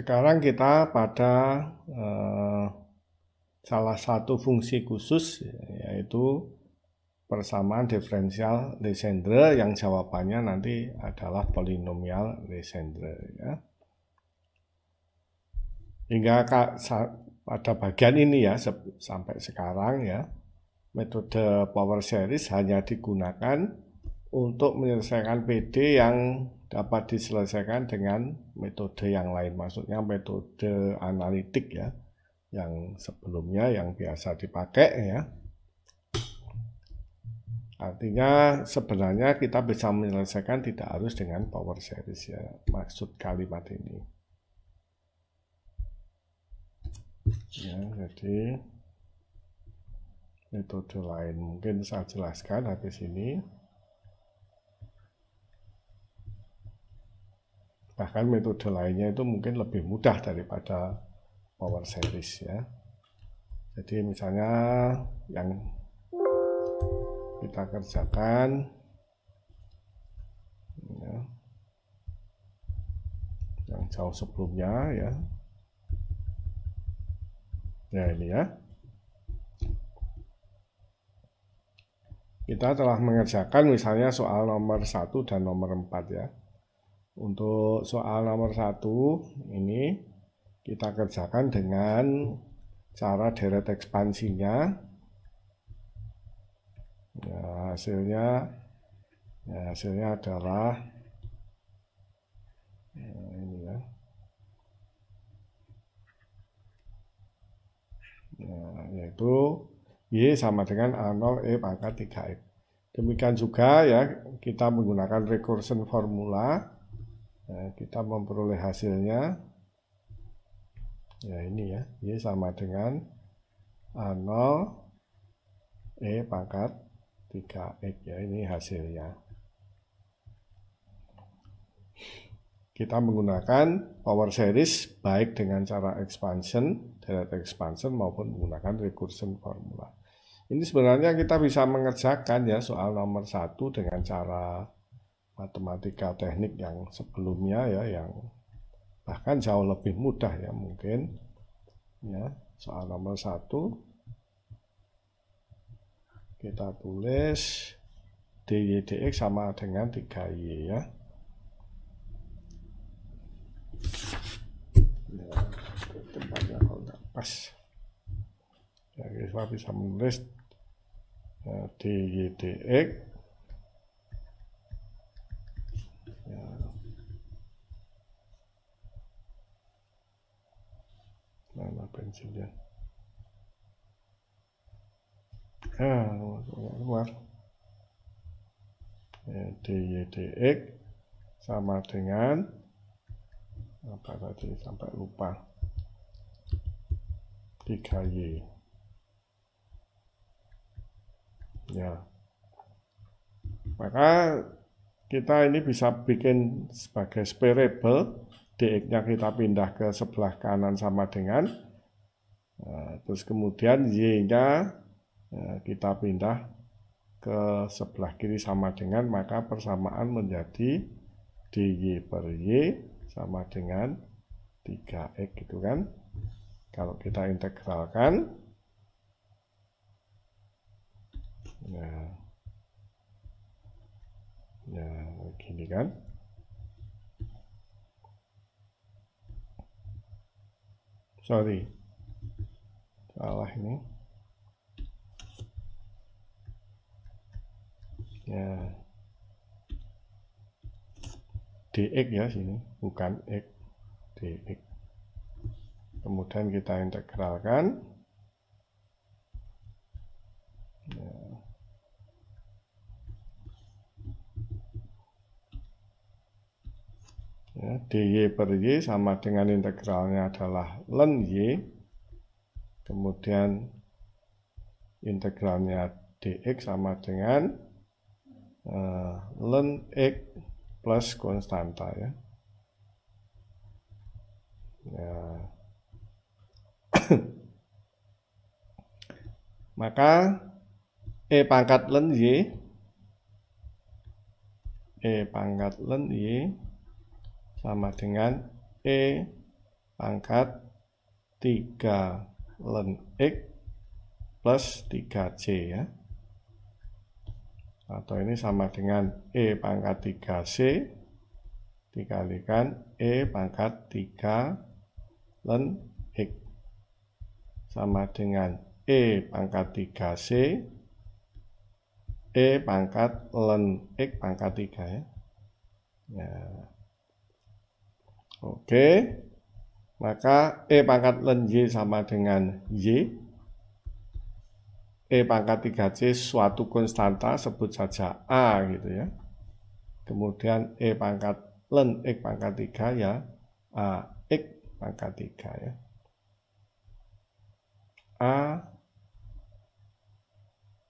Sekarang kita pada eh, salah satu fungsi khusus yaitu persamaan diferensial Legendre yang jawabannya nanti adalah polinomial Legendre ya. Hingga pada bagian ini ya sampai sekarang ya metode power series hanya digunakan untuk menyelesaikan PD yang dapat diselesaikan dengan metode yang lain. Maksudnya metode analitik ya, yang sebelumnya yang biasa dipakai ya. Artinya sebenarnya kita bisa menyelesaikan tidak harus dengan power series ya, maksud kalimat ini. Ya, jadi metode lain mungkin saya jelaskan habis ini. bahkan metode lainnya itu mungkin lebih mudah daripada power series ya jadi misalnya yang kita kerjakan ya, yang jauh sebelumnya ya ya ini ya kita telah mengerjakan misalnya soal nomor satu dan nomor 4 ya untuk soal nomor satu ini kita kerjakan dengan cara deret ekspansinya. Ya, hasilnya ya, hasilnya adalah ya, ini ya. ya yaitu Y sama dengan A0 E pangkat 3 e. Demikian juga ya kita menggunakan recursion formula ya, kita memperoleh hasilnya ya ini ya Y sama dengan A0 E pangkat 3X ya ini hasilnya kita menggunakan power series baik dengan cara expansion direct expansion maupun menggunakan recursion formula ini sebenarnya kita bisa mengerjakan ya soal nomor satu dengan cara matematika teknik yang sebelumnya ya yang bahkan jauh lebih mudah ya mungkin ya soal nomor satu kita tulis dy sama dengan 3y ya. ya tempatnya kalau nggak pas ya kita bisa menulis ya, dy Ya. Mana pensilnya? Ah, keluar. Ya, dx sama dengan apa tadi sampai lupa 3y ya maka kita ini bisa bikin sebagai spareable dx-nya kita pindah ke sebelah kanan sama dengan nah, terus kemudian y-nya eh, kita pindah ke sebelah kiri sama dengan maka persamaan menjadi dy per y sama dengan 3x gitu kan kalau kita integralkan nah Ya, gini kan. Sorry. Salah ini. Ya. DX ya sini, bukan X. DX. Kemudian kita integralkan. Ya. Ya, dy per y sama dengan integralnya adalah ln y. Kemudian integralnya dx sama dengan uh, len x plus konstanta ya. ya. Maka e pangkat ln y e pangkat ln y sama dengan E pangkat 3 ln X plus 3C ya. Atau ini sama dengan E pangkat 3C dikalikan E pangkat 3 ln X sama dengan E pangkat 3C E pangkat ln X pangkat 3 ya. Nah, Oke. Maka E pangkat len Y sama dengan Y. E pangkat 3C suatu konstanta sebut saja A gitu ya. Kemudian E pangkat len X pangkat 3 ya A X pangkat 3 ya. A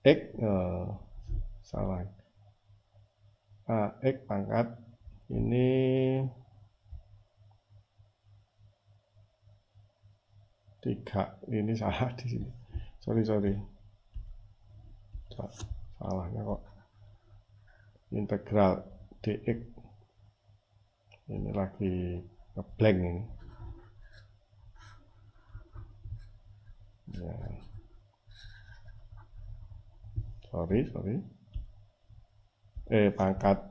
X eh, salah. A X pangkat ini tiga ini salah di sini sorry sorry salahnya kok integral dx ini lagi ngeblank ini ya. sorry sorry eh pangkat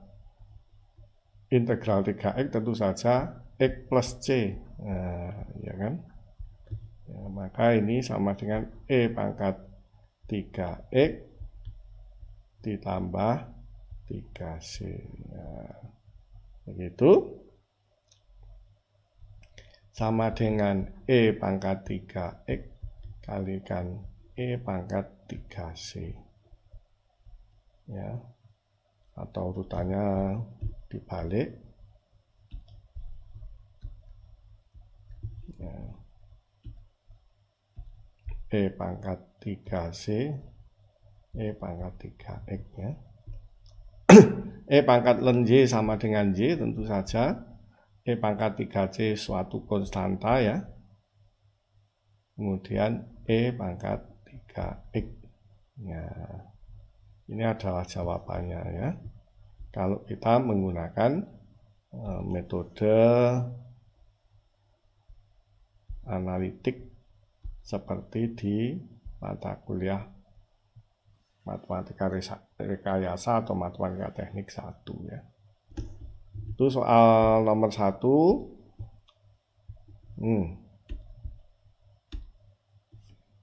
integral 3x tentu saja x plus c nah, ya kan Ya, maka ini sama dengan E pangkat 3X ditambah 3C. Ya, begitu. Sama dengan E pangkat 3X kalikan E pangkat 3C. Ya, atau urutannya dibalik. Ya. E pangkat 3C E pangkat 3X ya E pangkat len Y sama dengan j tentu saja E pangkat 3C suatu konstanta ya kemudian E pangkat 3X ya nah, ini adalah jawabannya ya kalau kita menggunakan e, metode analitik seperti di mata kuliah matematika rekayasa atau matematika teknik satu ya. Itu soal nomor satu Hmm.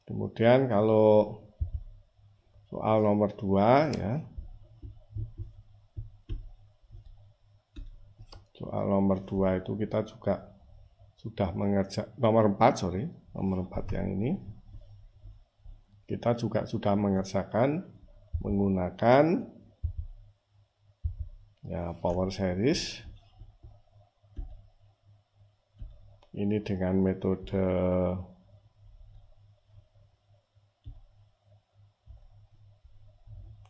Kemudian kalau soal nomor dua ya. Soal nomor dua itu kita juga sudah mengerjakan nomor empat sorry nomor 4 yang ini kita juga sudah mengerjakan menggunakan ya power series ini dengan metode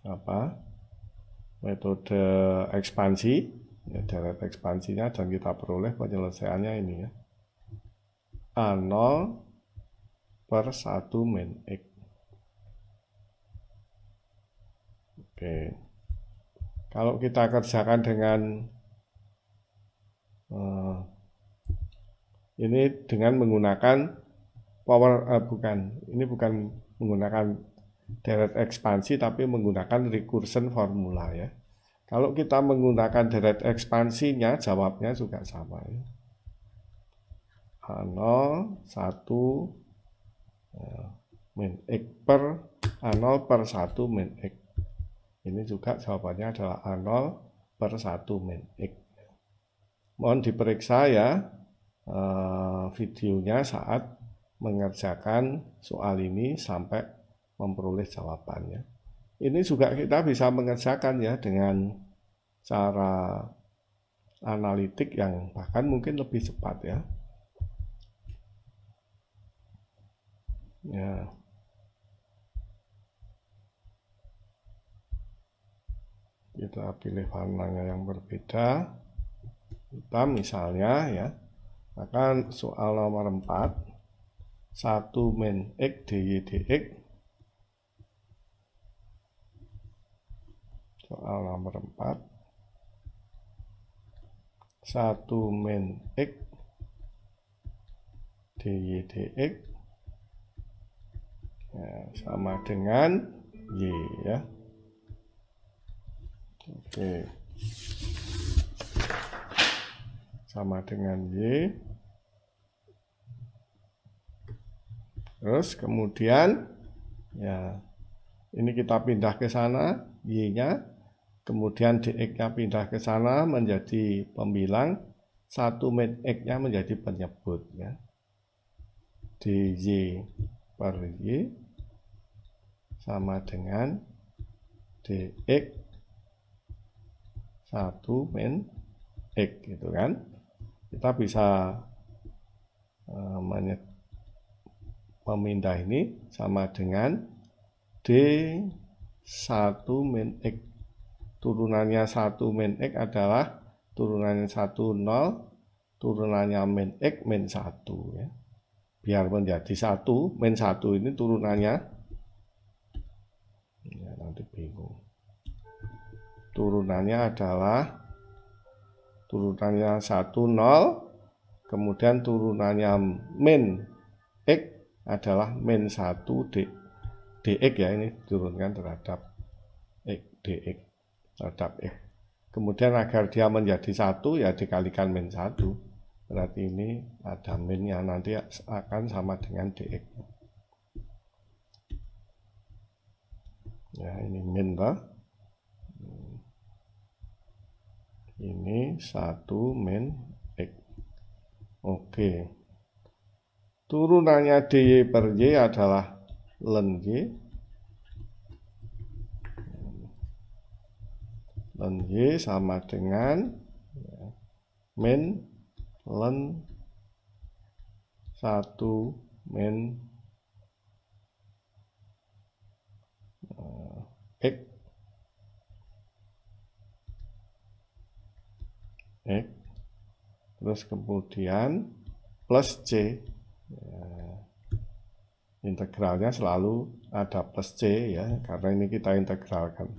apa metode ekspansi ya, deret ekspansinya dan kita peroleh penyelesaiannya ini ya A0 per 1 min X oke kalau kita kerjakan dengan uh, ini dengan menggunakan power uh, bukan ini bukan menggunakan deret ekspansi tapi menggunakan recursion formula ya kalau kita menggunakan deret ekspansinya jawabnya juga sama ya A0 1 Ya. min x per A0 per 1 min x ini juga jawabannya adalah A0 per 1 min x mohon diperiksa ya eh, videonya saat mengerjakan soal ini sampai memperoleh jawabannya ini juga kita bisa mengerjakan ya dengan cara analitik yang bahkan mungkin lebih cepat ya Ya. Kita pilih warnanya yang berbeda. Hitam misalnya ya. akan soal nomor 4 1 min x dy dx soal nomor 4 1 min x dy dx ya, sama dengan Y ya. Oke. Sama dengan Y. Terus kemudian ya ini kita pindah ke sana Y-nya, kemudian DX-nya pindah ke sana menjadi pembilang, satu X-nya menjadi penyebut ya. DY per Y sama dengan dx 1 min x gitu kan kita bisa uh, memindah ini sama dengan D1 min X turunannya 1 min X adalah turunannya 1 0 turunannya min X min 1 ya biar menjadi 1 min 1 ini turunannya turunannya adalah turunannya 1 0 kemudian turunannya min x adalah min 1 d dx ya ini turunkan terhadap x dx terhadap x kemudian agar dia menjadi satu ya dikalikan min 1 berarti ini ada minnya nanti akan sama dengan dx ya ini min lah ini satu min X oke turunannya dy per y adalah len y len y sama dengan min len satu min nah, X terus kemudian plus C ya, integralnya selalu ada plus C ya karena ini kita integralkan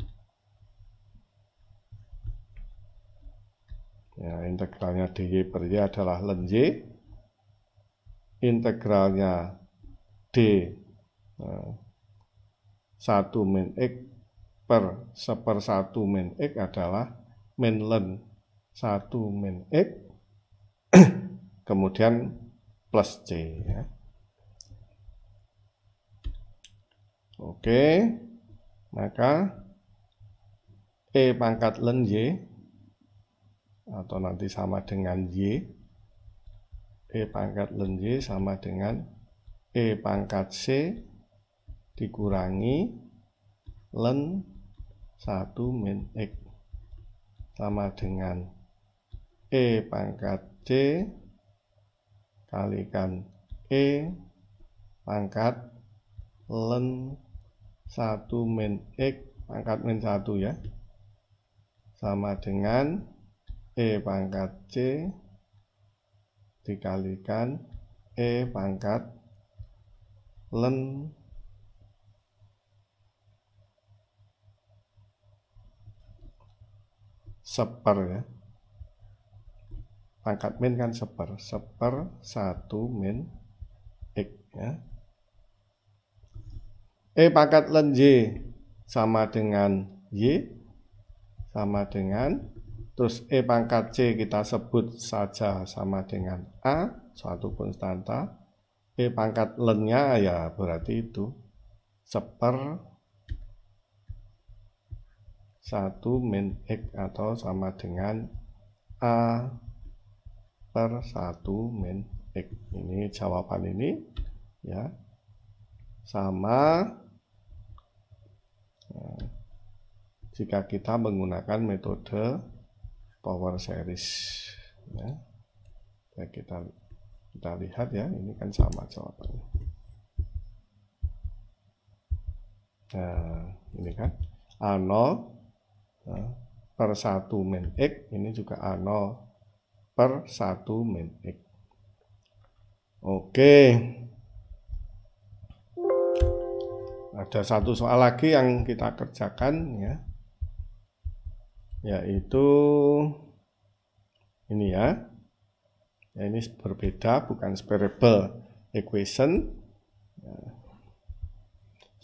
ya integralnya dy per y adalah len y integralnya d nah, satu 1 min x per seper 1 min x adalah min len 1 min X, kemudian plus C. Ya. Oke, maka E pangkat len Y, atau nanti sama dengan Y, E pangkat len Y sama dengan E pangkat C dikurangi len 1 min X sama dengan E pangkat C kalikan E pangkat len 1 min X pangkat min 1 ya sama dengan E pangkat C dikalikan E pangkat len seper ya pangkat min kan seper seper satu min x ya e pangkat len y sama dengan y sama dengan terus e pangkat c kita sebut saja sama dengan a suatu konstanta e pangkat lennya ya berarti itu seper satu min x atau sama dengan a per 1 min X. Ini jawaban ini ya sama ya, jika kita menggunakan metode power series ya. ya kita kita lihat ya ini kan sama jawabannya nah ini kan A0 ya, per 1 min X ini juga A0 per 1 menit. Oke. Ada satu soal lagi yang kita kerjakan ya. Yaitu ini ya. ya ini berbeda bukan sparable equation. Ya.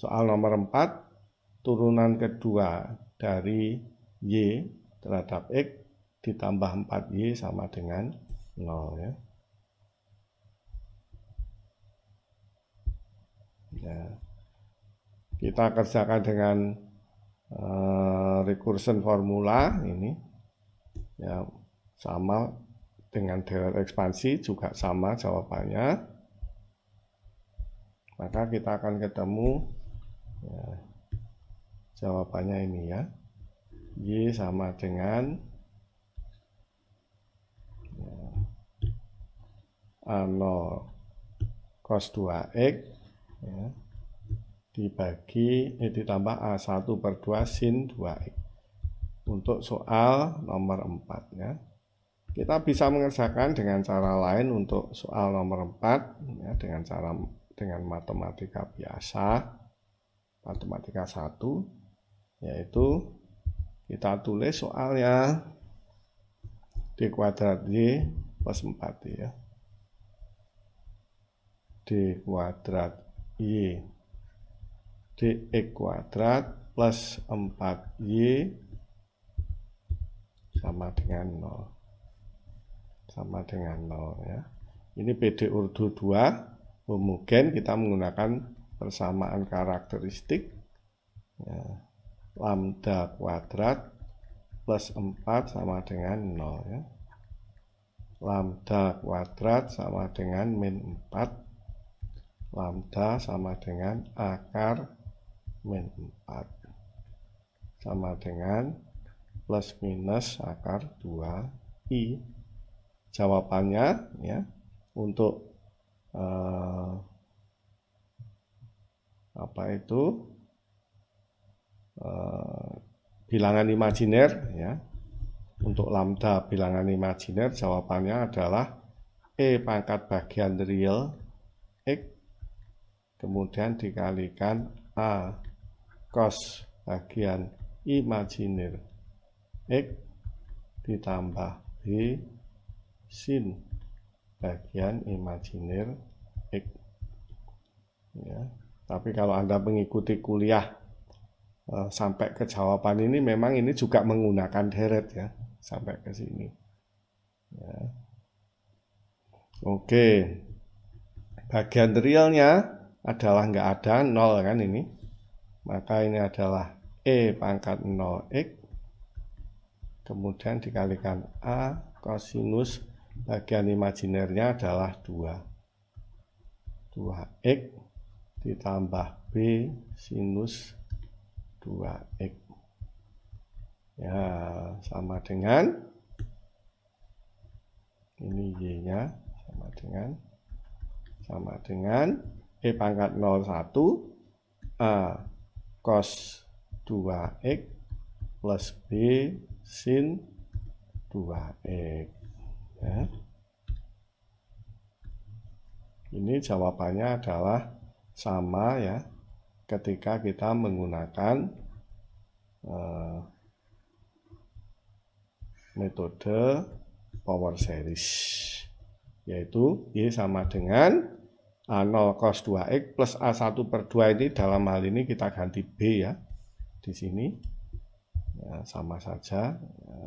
Soal nomor 4 turunan kedua dari Y terhadap X ditambah 4Y sama dengan 0 ya. ya. kita kerjakan dengan uh, recursion formula ini ya sama dengan deret ekspansi juga sama jawabannya maka kita akan ketemu ya, jawabannya ini ya Y sama dengan uh, 0 cos 2x ya, dibagi eh, ditambah A1 per 2 sin 2x untuk soal nomor 4 ya. Kita bisa mengerjakan dengan cara lain untuk soal nomor 4 ya, dengan cara dengan matematika biasa matematika 1 yaitu kita tulis soalnya di kuadrat Y plus 4 ya. D kuadrat Y DX kuadrat plus 4Y sama dengan 0 sama dengan 0 ya ini PD urdu 2 homogen kita menggunakan persamaan karakteristik ya. lambda kuadrat plus 4 sama dengan 0 ya lambda kuadrat sama dengan min 4 lambda sama dengan akar min 4 sama dengan plus minus akar 2i jawabannya ya untuk eh, apa itu eh, bilangan imajiner ya untuk lambda bilangan imajiner jawabannya adalah e pangkat bagian real kemudian dikalikan A kos bagian imajiner X ditambah B sin bagian imajiner X ya tapi kalau Anda mengikuti kuliah e, sampai ke jawaban ini memang ini juga menggunakan deret ya sampai ke sini ya. Oke bagian realnya adalah nggak ada nol kan ini maka ini adalah E pangkat 0X kemudian dikalikan A kosinus bagian imajinernya adalah 2 2X ditambah B sinus 2X ya sama dengan ini Y nya sama dengan sama dengan E pangkat 01 A cos 2X plus B sin 2X ya. ini jawabannya adalah sama ya ketika kita menggunakan uh, metode power series yaitu Y sama dengan A0 cos 2X plus A1 per 2 ini dalam hal ini kita ganti B ya. Di sini ya, sama saja ya,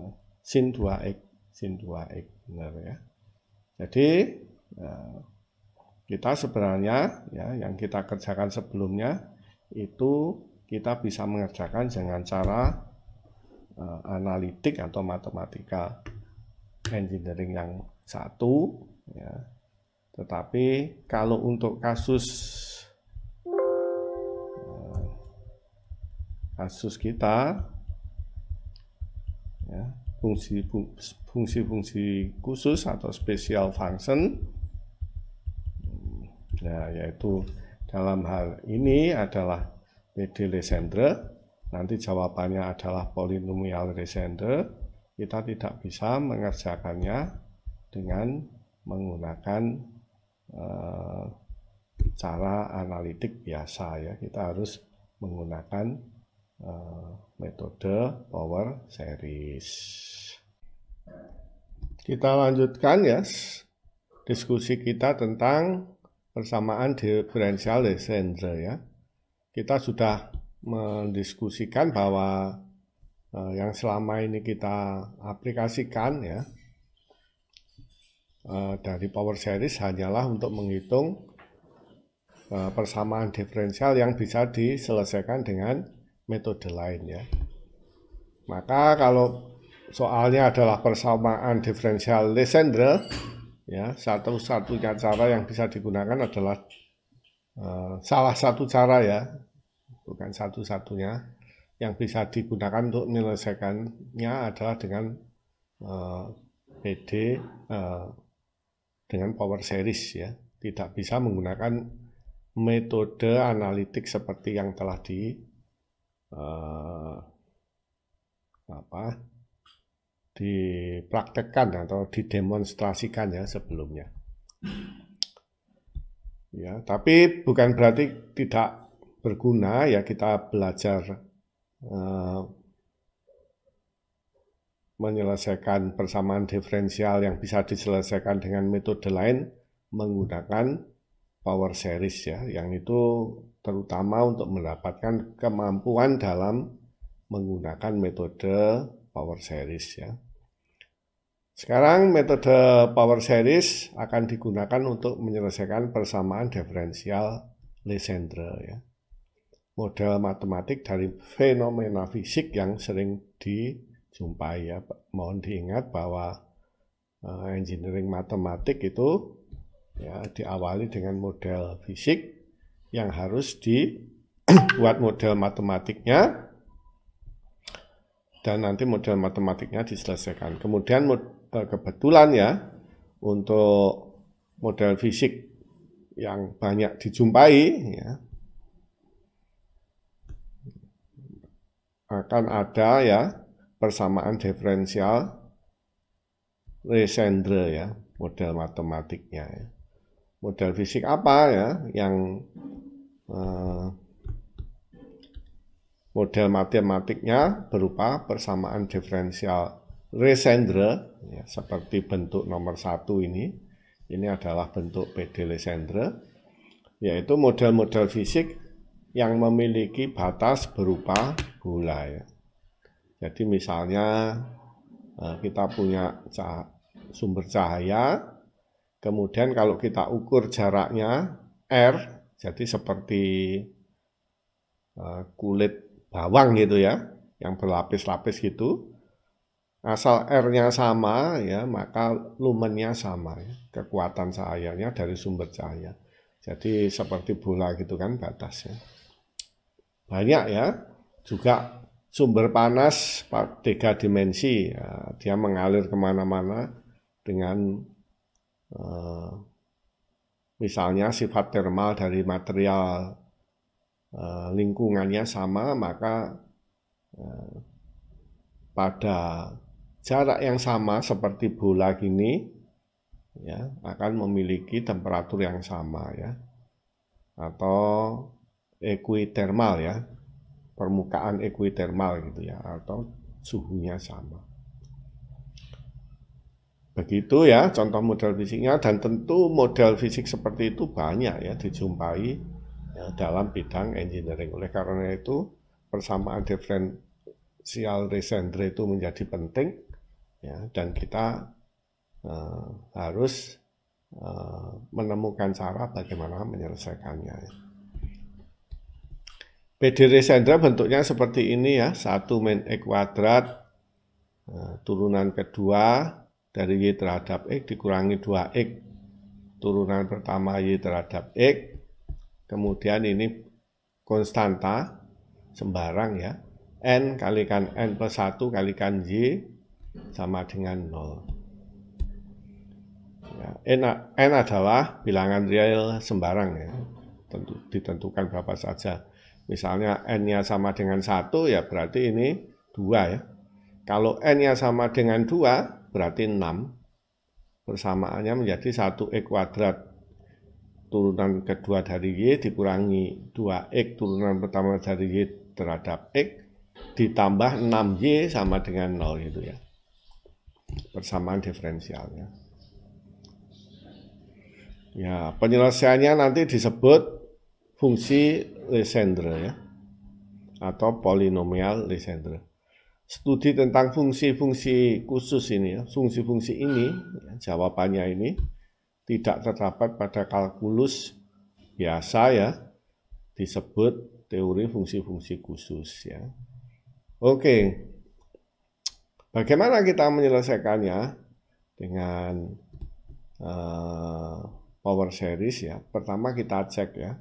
sin 2X, sin 2X benar ya. Jadi ya, kita sebenarnya ya yang kita kerjakan sebelumnya itu kita bisa mengerjakan dengan cara uh, analitik atau matematika engineering yang satu ya tetapi kalau untuk kasus eh, kasus kita ya, fungsi fungsi-fungsi khusus atau special function ya yaitu dalam hal ini adalah PD Lesendre nanti jawabannya adalah polinomial Lesendre kita tidak bisa mengerjakannya dengan menggunakan Eh, cara analitik biasa ya kita harus menggunakan eh, metode power series kita lanjutkan ya yes. diskusi kita tentang persamaan diferensial desender ya kita sudah mendiskusikan bahwa eh, yang selama ini kita aplikasikan ya Eh, dari power series hanyalah untuk menghitung eh, persamaan diferensial yang bisa diselesaikan dengan metode lain ya. Maka kalau soalnya adalah persamaan diferensial Lesendre, ya satu-satunya cara yang bisa digunakan adalah uh, salah satu cara ya, bukan satu-satunya yang bisa digunakan untuk menyelesaikannya adalah dengan uh, PD uh, dengan power series ya, tidak bisa menggunakan metode analitik seperti yang telah di uh, apa dipraktekkan atau didemonstrasikan ya sebelumnya. Ya, tapi bukan berarti tidak berguna ya kita belajar uh, menyelesaikan persamaan diferensial yang bisa diselesaikan dengan metode lain menggunakan power series ya, yang itu terutama untuk mendapatkan kemampuan dalam menggunakan metode power series ya. Sekarang metode power series akan digunakan untuk menyelesaikan persamaan diferensial Legendre ya. Model matematik dari fenomena fisik yang sering di jumpai ya. Mohon diingat bahwa eh, engineering matematik itu ya diawali dengan model fisik yang harus dibuat model matematiknya dan nanti model matematiknya diselesaikan. Kemudian eh, kebetulan ya untuk model fisik yang banyak dijumpai ya akan ada ya persamaan diferensial resendre ya, model matematiknya ya. Model fisik apa ya yang eh, model matematiknya berupa persamaan diferensial resendre ya, seperti bentuk nomor satu ini. Ini adalah bentuk PD Lesendre yaitu model-model fisik yang memiliki batas berupa bola ya. Jadi misalnya eh, kita punya sumber cahaya, kemudian kalau kita ukur jaraknya R, jadi seperti eh, kulit bawang gitu ya, yang berlapis-lapis gitu. Asal R-nya sama ya, maka lumennya sama ya, kekuatan cahayanya dari sumber cahaya. Jadi seperti bola gitu kan batasnya. Banyak ya, juga sumber panas tiga dimensi, ya, dia mengalir kemana-mana dengan eh, misalnya sifat termal dari material eh, lingkungannya sama, maka eh, pada jarak yang sama seperti bola gini, ya akan memiliki temperatur yang sama ya atau equi thermal, ya permukaan ekuitermal gitu ya atau suhunya sama. Begitu ya contoh model fisiknya dan tentu model fisik seperti itu banyak ya dijumpai ya, dalam bidang engineering. Oleh karena itu persamaan diferensial resendre itu menjadi penting ya dan kita uh, harus uh, menemukan cara bagaimana menyelesaikannya. Ya. PDR sendra bentuknya seperti ini ya, satu min E kuadrat, eh, turunan kedua dari Y terhadap X dikurangi 2X, turunan pertama Y terhadap X, kemudian ini konstanta sembarang ya, N kalikan N plus 1 kalikan Y sama dengan 0. Ya, N, N adalah bilangan real sembarang ya, tentu ditentukan berapa saja. Misalnya N-nya sama dengan 1 ya berarti ini 2 ya. Kalau N-nya sama dengan 2 berarti 6. Persamaannya menjadi 1 E kuadrat. Turunan kedua dari Y dikurangi 2X turunan pertama dari Y terhadap X ditambah 6Y sama dengan 0 itu ya. Persamaan diferensialnya. Ya, penyelesaiannya nanti disebut fungsi Legendre ya atau polinomial Legendre. Studi tentang fungsi-fungsi khusus ini ya, fungsi-fungsi ini ya, jawabannya ini tidak terdapat pada kalkulus biasa ya disebut teori fungsi-fungsi khusus ya. Oke. Bagaimana kita menyelesaikannya dengan uh, power series ya? Pertama kita cek ya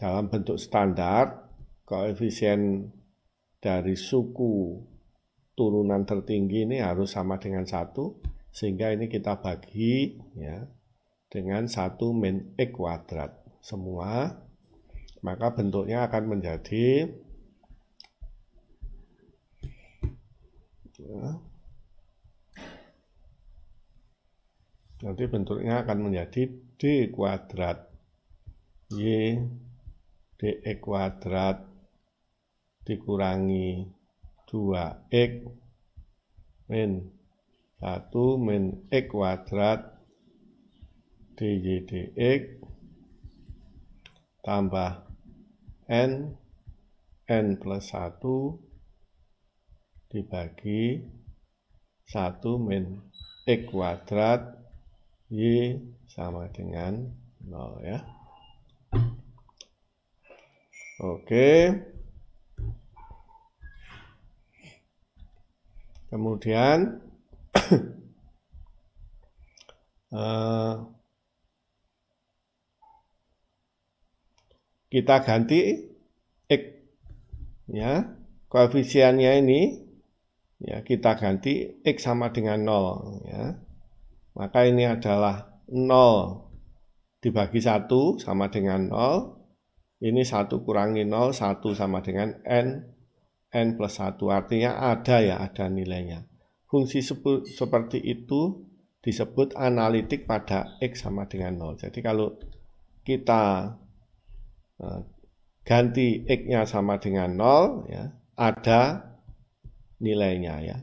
dalam bentuk standar koefisien dari suku turunan tertinggi ini harus sama dengan satu sehingga ini kita bagi ya dengan satu min e kuadrat semua maka bentuknya akan menjadi ya, nanti bentuknya akan menjadi d kuadrat y dx e kuadrat dikurangi 2x min 1 min x kuadrat dy dx tambah n n plus 1 dibagi 1 min x kuadrat y sama dengan 0 ya. Oke. Kemudian uh, kita ganti x ya koefisiennya ini ya kita ganti x sama dengan 0 ya. Maka ini adalah 0 dibagi 1 sama dengan 0 ini satu kurangi nol satu sama dengan N, N plus satu Artinya ada ya, ada nilainya. Fungsi seperti itu disebut analitik pada X sama dengan nol Jadi kalau kita e, ganti X-nya sama dengan nol ya, ada nilainya ya.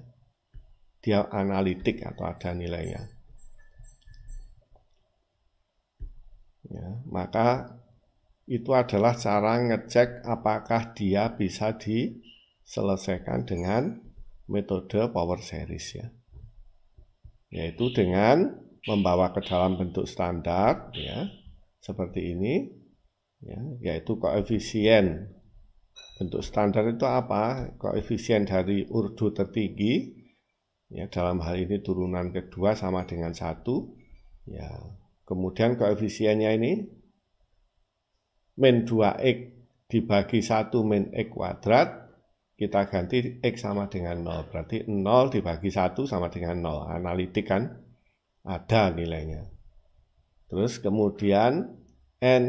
Dia analitik atau ada nilainya. Ya, maka itu adalah cara ngecek apakah dia bisa diselesaikan dengan metode power series ya. Yaitu dengan membawa ke dalam bentuk standar ya seperti ini ya yaitu koefisien bentuk standar itu apa koefisien dari urdu tertinggi ya dalam hal ini turunan kedua sama dengan satu ya kemudian koefisiennya ini min 2x dibagi 1 min x kuadrat, kita ganti x sama dengan 0. Berarti 0 dibagi 1 sama dengan 0. Analitik kan? Ada nilainya. Terus kemudian n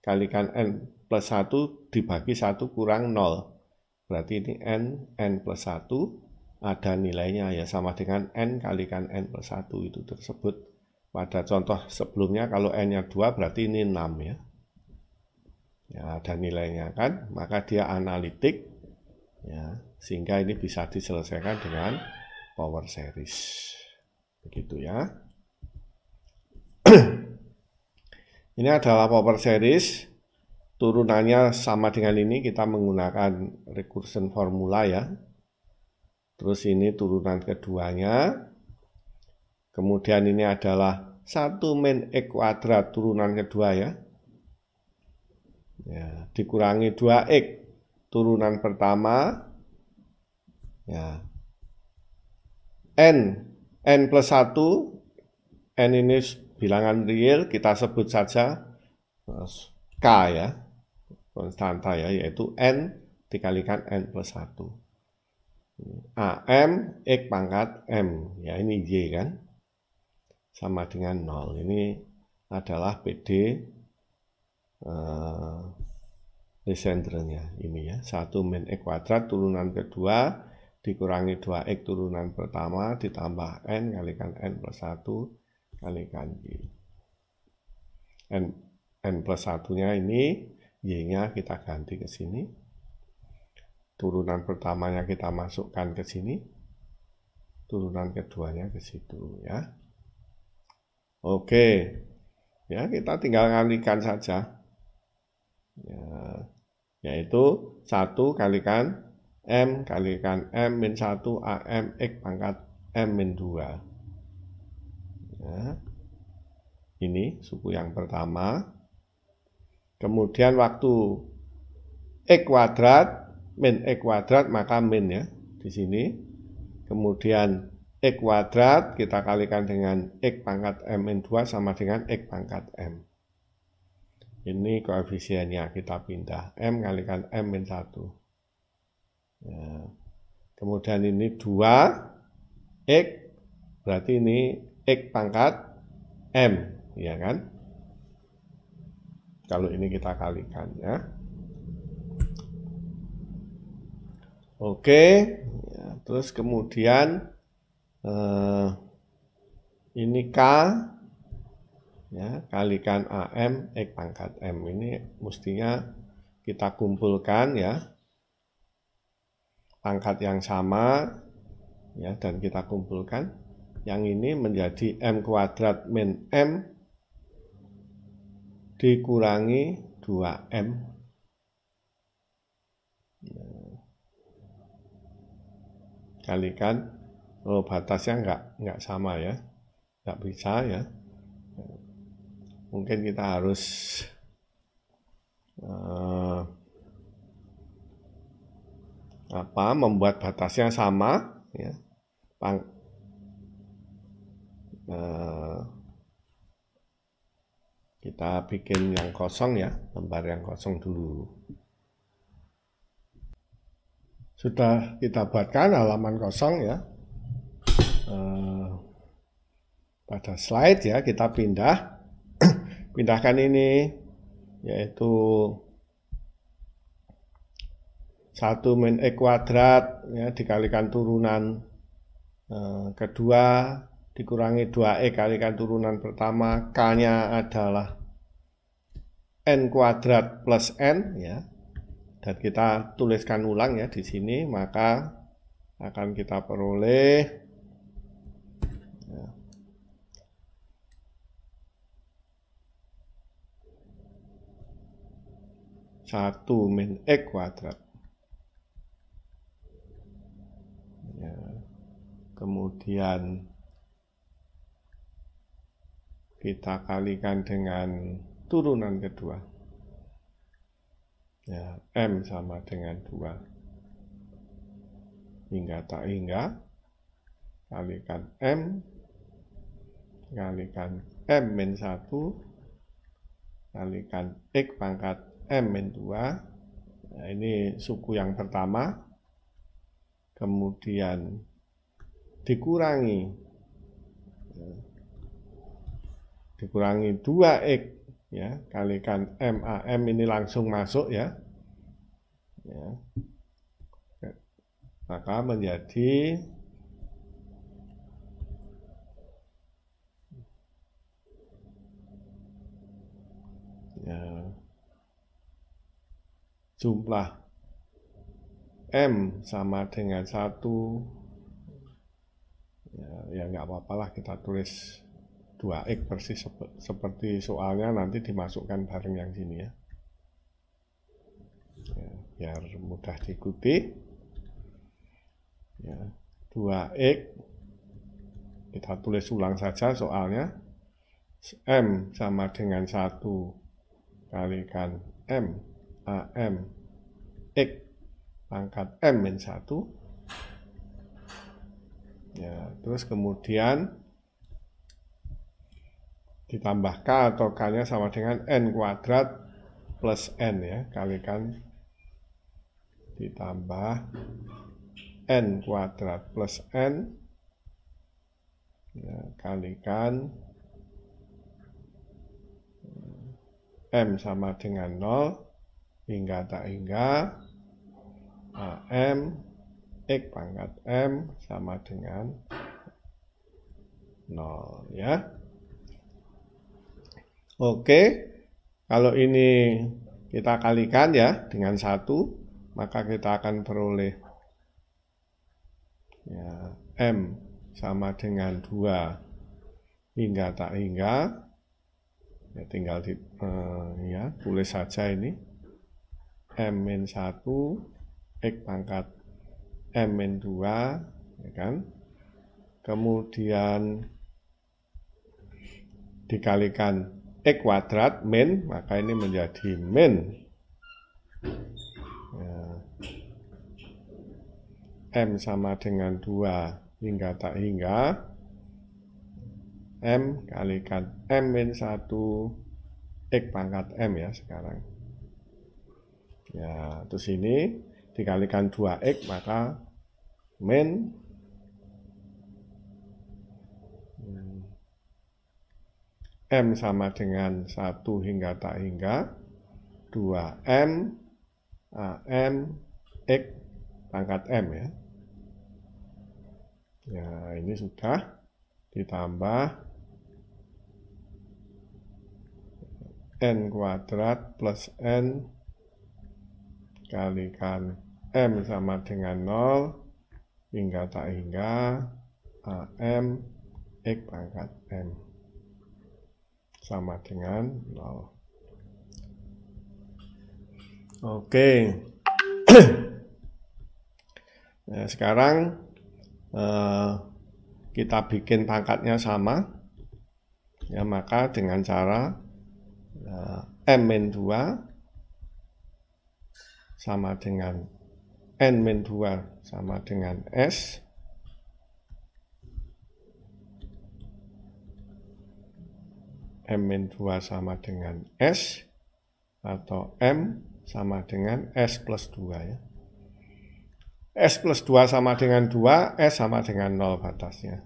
kalikan n plus 1 dibagi 1 kurang 0. Berarti ini n, n plus 1 ada nilainya ya sama dengan n kalikan n plus 1 itu tersebut. Pada contoh sebelumnya kalau n-nya 2 berarti ini 6 ya ya, ada nilainya kan, maka dia analitik, ya, sehingga ini bisa diselesaikan dengan power series, begitu ya. ini adalah power series, turunannya sama dengan ini, kita menggunakan recursion formula ya. Terus ini turunan keduanya, kemudian ini adalah satu min x e kuadrat turunan kedua ya, ya, dikurangi 2x turunan pertama ya n n plus 1 n ini bilangan real kita sebut saja eh, k ya konstanta ya yaitu n dikalikan n plus 1 am x pangkat m ya ini y kan sama dengan 0 ini adalah PD uh, ini ya. satu min X kuadrat turunan kedua dikurangi 2X turunan pertama ditambah N kalikan N plus 1 kalikan Y. N, N plus 1-nya ini Y-nya kita ganti ke sini. Turunan pertamanya kita masukkan ke sini. Turunan keduanya ke situ ya. Oke. Ya, kita tinggal ngalikan saja. Ya, yaitu satu kalikan M kalikan M min 1 AM X pangkat M min dua Ya. Ini suku yang pertama. Kemudian waktu X kuadrat min X kuadrat maka min ya di sini. Kemudian X kuadrat kita kalikan dengan X pangkat M min dua sama dengan X pangkat M ini koefisiennya kita pindah M kalikan M min 1 ya. kemudian ini 2 X berarti ini X pangkat M ya kan kalau ini kita kalikan ya oke ya, terus kemudian eh, ini K ya kalikan AM X eh, pangkat M ini mestinya kita kumpulkan ya pangkat yang sama ya dan kita kumpulkan yang ini menjadi M kuadrat min M dikurangi 2M kalikan oh batasnya nggak nggak sama ya nggak bisa ya mungkin kita harus uh, apa membuat batasnya sama ya Pang, uh, kita bikin yang kosong ya lembar yang kosong dulu sudah kita buatkan halaman kosong ya uh, pada slide ya kita pindah pindahkan ini yaitu 1 min E kuadrat ya, dikalikan turunan eh, kedua dikurangi 2E kalikan turunan pertama K-nya adalah N kuadrat plus N ya dan kita tuliskan ulang ya di sini maka akan kita peroleh satu min X eh, kuadrat. Ya. Kemudian kita kalikan dengan turunan kedua. Ya, M sama dengan 2. Hingga tak hingga, kalikan M, kalikan M min 1, kalikan X pangkat M min 2. Nah, ini suku yang pertama. Kemudian dikurangi dikurangi 2x ya kalikan m a m ini langsung masuk ya. ya. Maka menjadi jumlah M sama dengan 1 ya, ya nggak ya apa-apalah kita tulis 2X persis seperti soalnya nanti dimasukkan bareng yang sini ya. ya biar mudah diikuti ya 2X kita tulis ulang saja soalnya M sama dengan 1 kalikan M AM X pangkat M min 1 ya, terus kemudian ditambah K atau K-nya sama dengan N kuadrat plus N ya kalikan ditambah N kuadrat plus N ya, kalikan M sama dengan 0 hingga tak hingga AM X pangkat M sama dengan 0 ya. Oke, kalau ini kita kalikan ya dengan satu maka kita akan peroleh ya, M sama dengan 2 hingga tak hingga ya tinggal di eh, ya tulis saja ini M 1 X pangkat M min 2, ya kan? Kemudian dikalikan e kuadrat min, maka ini menjadi min ya. M sama dengan 2 hingga tak hingga M kalikan M min 1 X pangkat M ya sekarang ya terus ini dikalikan 2x maka min M sama dengan 1 hingga tak hingga 2M AM X pangkat M ya ya ini sudah ditambah N kuadrat plus N kalikan M sama dengan 0 hingga tak hingga AM X pangkat M sama dengan 0 Oke Nah, sekarang eh, kita bikin pangkatnya sama, ya maka dengan cara eh, m min 2 sama dengan N-2 sama dengan S. M-2 sama dengan S atau M sama dengan S plus 2 ya. S plus 2 sama dengan 2, S sama dengan 0 batasnya.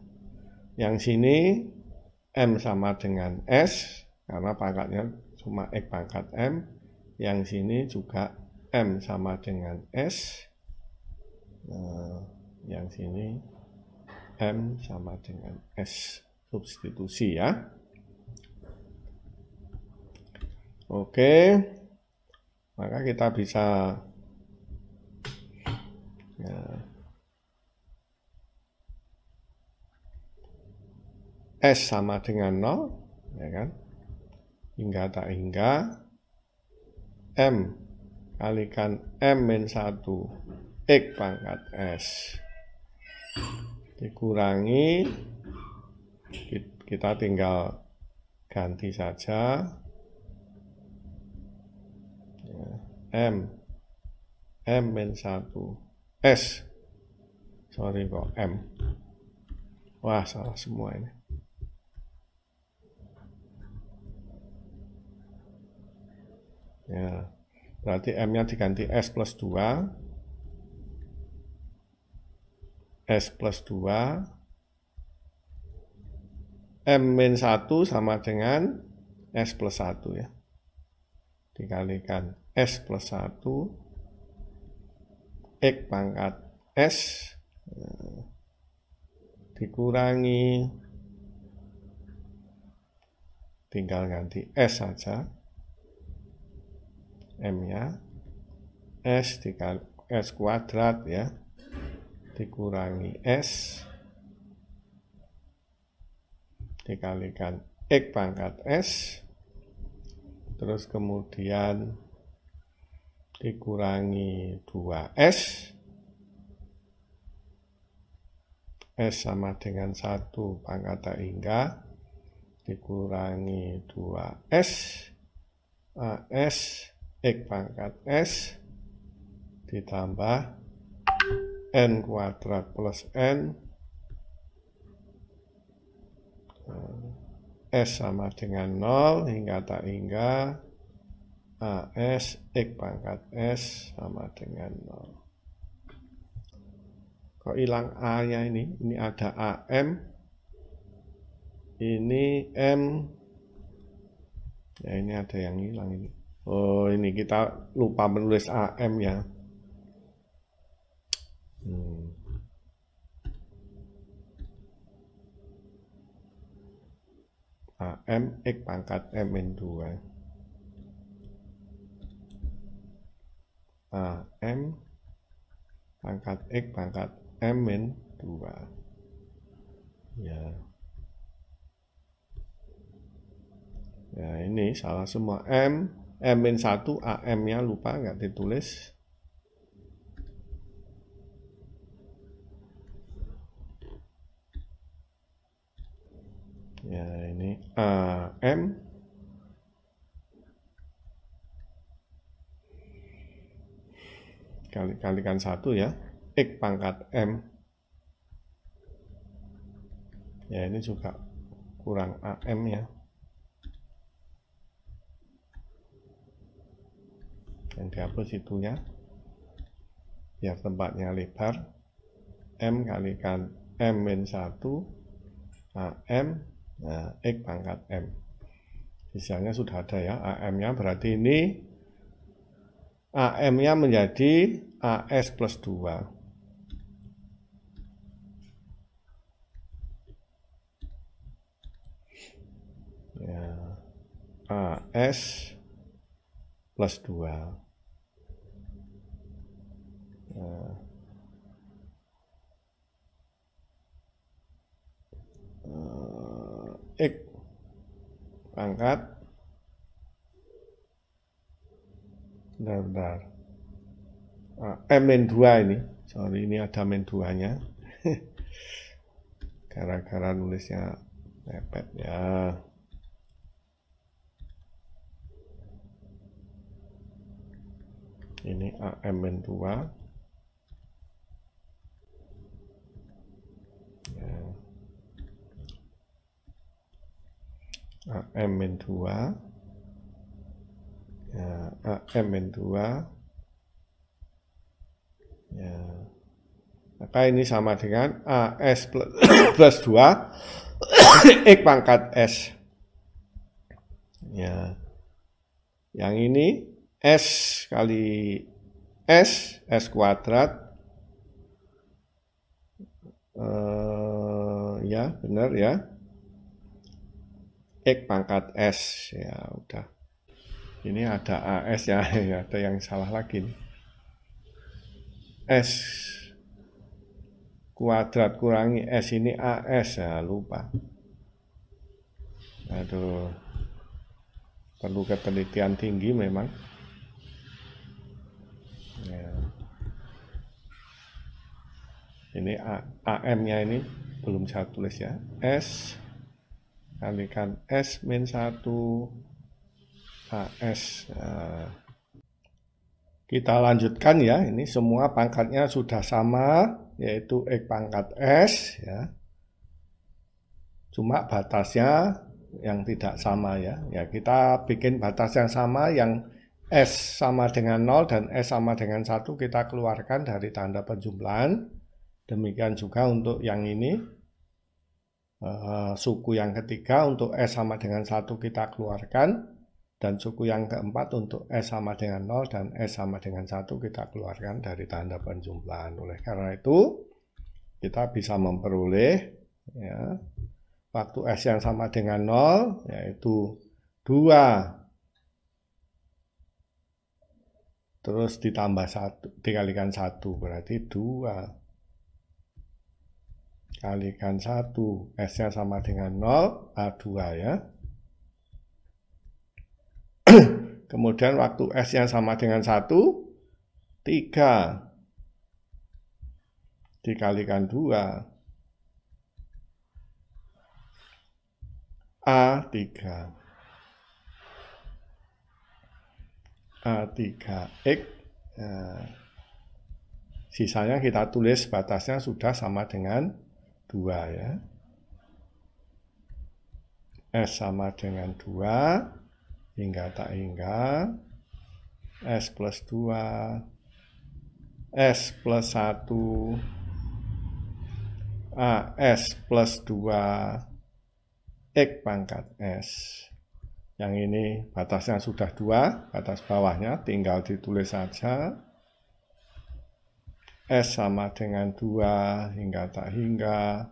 Yang sini M sama dengan S, karena pangkatnya cuma X pangkat M. Yang sini juga M sama dengan S. Nah, yang sini M sama dengan S. Substitusi ya. Oke. Maka kita bisa ya, S sama dengan 0, ya kan? Hingga tak hingga M kalikan M min 1 X pangkat S dikurangi kita tinggal ganti saja ya, M M min 1 S sorry kok M wah salah semua ini ya yeah. Berarti M-nya diganti S plus 2. S plus 2. M min 1 sama dengan S plus 1 ya. Dikalikan S plus 1. X pangkat S. Dikurangi. Tinggal ganti S saja m ya s dikali s kuadrat ya dikurangi s dikalikan x pangkat s terus kemudian dikurangi 2s s sama dengan 1 pangkat hingga dikurangi 2s as ah, X pangkat S ditambah N kuadrat plus N eh, S sama dengan 0 hingga tak hingga AS X pangkat S sama dengan 0 kok hilang A nya ini ini ada AM ini M ya ini ada yang hilang ini Oh ini kita lupa menulis AM ya. Hmm. AM X pangkat MN2 AM pangkat X pangkat MN2 ya ya ini salah semua M M-1 AM-nya lupa nggak ditulis ya ini AM kali kalikan satu ya X pangkat M ya ini juga kurang AM ya yang dihapus itunya biar tempatnya lebar M kalikan M min satu AM nah, nah, X pangkat M misalnya sudah ada ya AM nya berarti ini AM nya menjadi AS plus dua ya AS plus 2. uh, X pangkat bentar, bentar. Ah, M min 2 ini sorry ini ada min 2 nya gara-gara nulisnya mepet ya ini AM 2 ya. AM 2 ya, AM 2 ya. maka ini sama dengan AS plus 2 X pangkat S ya yang ini S kali S, S kuadrat. Uh, ya, benar ya. X pangkat S. Ya, udah. Ini ada AS ya, ya ada yang salah lagi nih. S kuadrat kurangi S ini AS ya lupa aduh perlu ketelitian tinggi memang Ya. Ini AM-nya ini belum saya tulis ya. S kalikan S min 1 AS. Nah. kita lanjutkan ya. Ini semua pangkatnya sudah sama yaitu X pangkat S ya. Cuma batasnya yang tidak sama ya. Ya kita bikin batas yang sama yang S sama dengan 0 dan S sama dengan 1 kita keluarkan dari tanda penjumlahan. Demikian juga untuk yang ini, uh, suku yang ketiga untuk S sama dengan 1 kita keluarkan. Dan suku yang keempat untuk S sama dengan 0 dan S sama dengan 1 kita keluarkan dari tanda penjumlahan. Oleh karena itu, kita bisa memperoleh ya, waktu S yang sama dengan 0, yaitu 2 terus ditambah satu dikalikan satu berarti dua kalikan satu s nya sama dengan nol a dua ya kemudian waktu s yang sama dengan satu tiga dikalikan dua a tiga. A3X eh, sisanya kita tulis batasnya sudah sama dengan 2 ya S sama dengan 2 hingga tak hingga S plus 2 S plus 1 A S plus 2 X pangkat S. Yang ini batasnya sudah dua, batas bawahnya tinggal ditulis saja. S sama dengan 2 hingga tak hingga.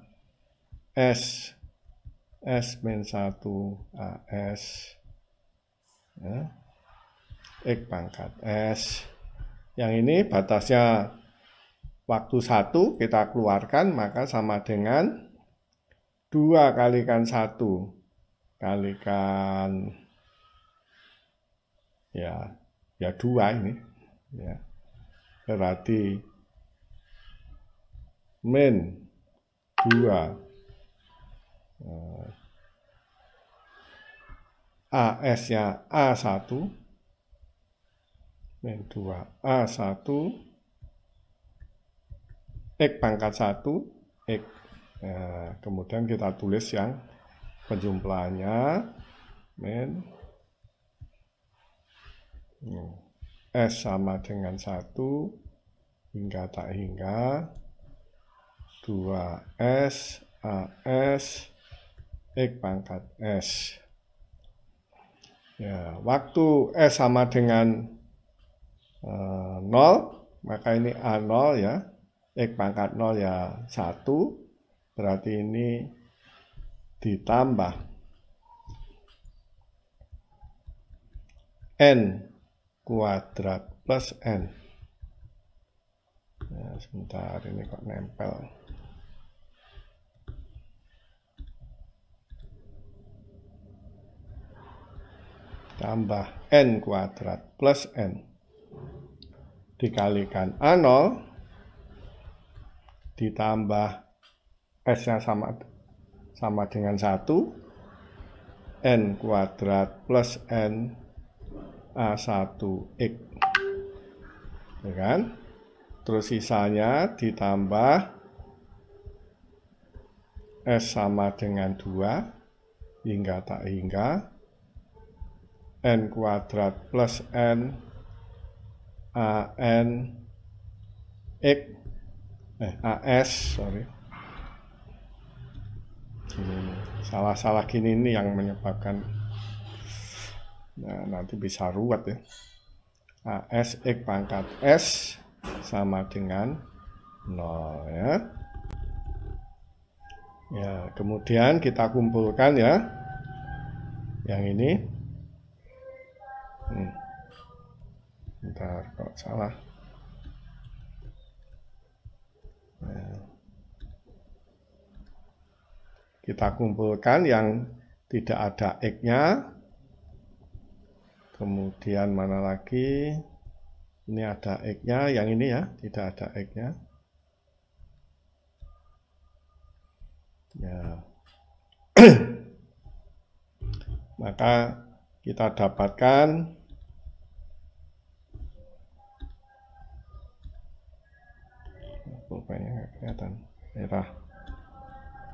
S, S min 1 AS. Ya. X pangkat S. Yang ini batasnya waktu 1 kita keluarkan maka sama dengan 2 kalikan 1 kalikan ya ya dua ini ya berarti min dua eh, a as nya a satu min dua a satu x pangkat satu x eh, kemudian kita tulis yang penjumlahnya min S sama dengan 1 hingga tak hingga 2S A S X pangkat S ya waktu S sama dengan e, eh, 0 maka ini A0 ya X pangkat 0 ya 1 berarti ini ditambah n kuadrat plus n nah, sebentar ini kok nempel tambah n kuadrat plus n dikalikan A0 ditambah S-nya sama sama dengan 1 N kuadrat plus N A1X ya kan terus sisanya ditambah S sama dengan 2 hingga tak hingga N kuadrat plus N a n X eh a s sorry Hmm. salah-salah gini ini yang menyebabkan nah, nanti bisa ruwet ya AS nah, X pangkat S sama dengan 0 ya ya kemudian kita kumpulkan ya yang ini hmm. bentar kok salah nah. Kita kumpulkan yang tidak ada X-nya. Kemudian mana lagi? Ini ada X-nya, yang ini ya, tidak ada X-nya. Ya. Maka kita dapatkan kelihatan merah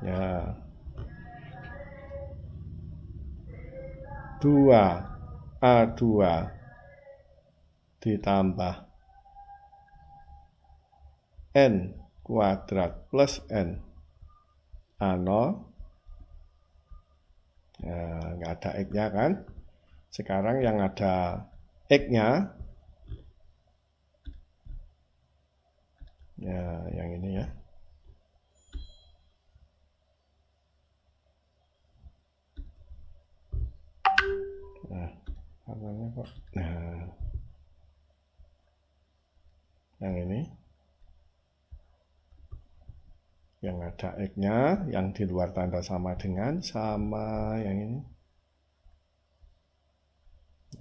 ya 2 A2 ditambah N kuadrat plus N A0 Nah, ya, nggak ada X-nya kan. Sekarang yang ada X-nya. Ya, yang ini ya. kok nah yang ini yang ada x-nya yang di luar tanda sama dengan sama yang ini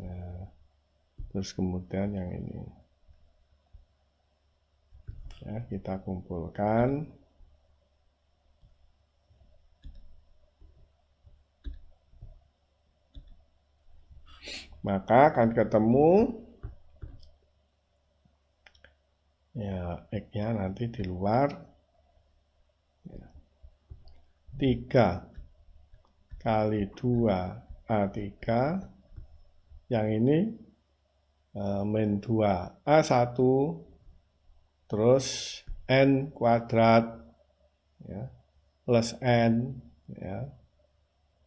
nah, terus kemudian yang ini ya kita kumpulkan maka akan ketemu ya x-nya nanti di luar 3 kali 2 A3 yang ini e, min 2 A1 terus N kuadrat ya, plus N ya.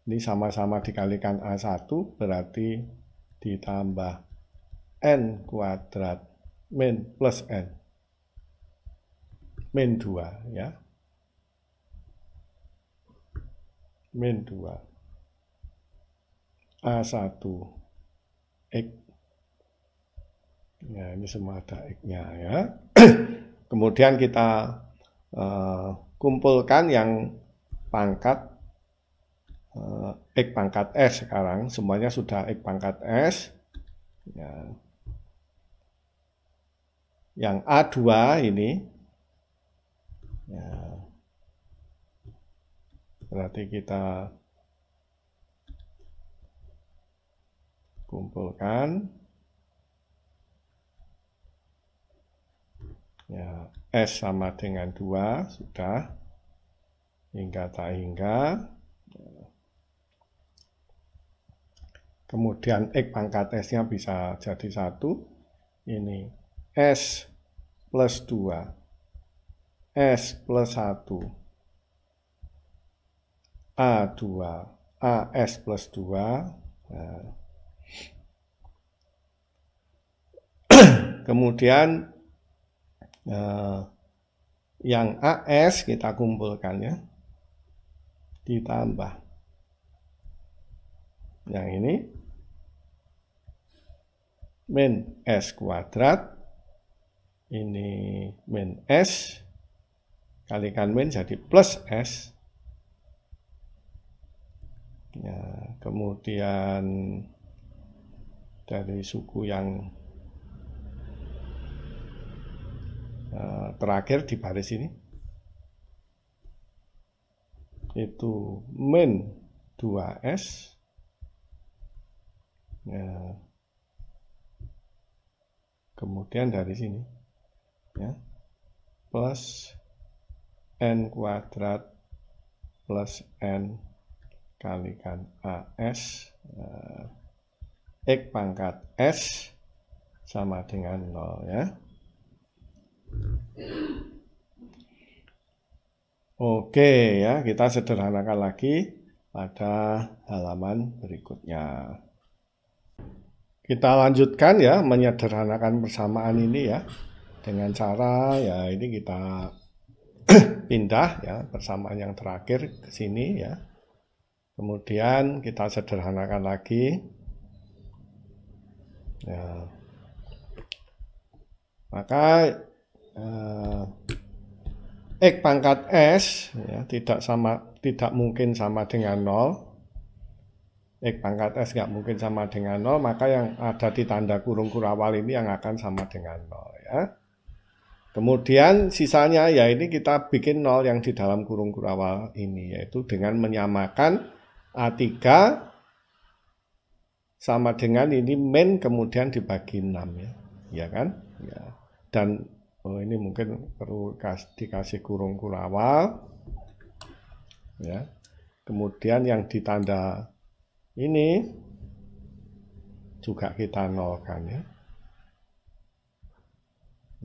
ini sama-sama dikalikan A1 berarti ditambah n kuadrat min plus n min 2 ya min 2 A1 X ya ini semua ada X-nya ya kemudian kita uh, kumpulkan yang pangkat X eh, pangkat S sekarang. Semuanya sudah X pangkat S. Ya. Yang A2 ini. Ya. Berarti kita kumpulkan. Ya, S sama dengan 2, sudah. Hingga tak hingga. Kemudian X pangkat S-nya bisa jadi satu. Ini S plus 2. S plus 1. A2. A S plus 2. Nah. Kemudian eh, yang AS kita kumpulkan ya. Ditambah yang ini min S kuadrat ini min S kalikan min jadi plus S ya, kemudian dari suku yang eh, terakhir di baris ini itu min 2S Ya. Kemudian dari sini ya plus n kuadrat plus n kalikan as eh, x pangkat s sama dengan 0 ya. Oke ya, kita sederhanakan lagi pada halaman berikutnya. Kita lanjutkan ya menyederhanakan persamaan ini ya dengan cara ya ini kita pindah ya persamaan yang terakhir ke sini ya. Kemudian kita sederhanakan lagi. Ya. Maka eh, x pangkat s ya, tidak sama tidak mungkin sama dengan nol x eh, pangkat s nggak mungkin sama dengan 0, maka yang ada di tanda kurung kurawal ini yang akan sama dengan 0 ya. Kemudian sisanya ya ini kita bikin 0 yang di dalam kurung kurawal ini yaitu dengan menyamakan A3 sama dengan ini min kemudian dibagi 6 ya. ya kan? Ya. Dan oh ini mungkin perlu dikasih kurung kurawal ya. Kemudian yang di tanda ini juga kita nolkan ya.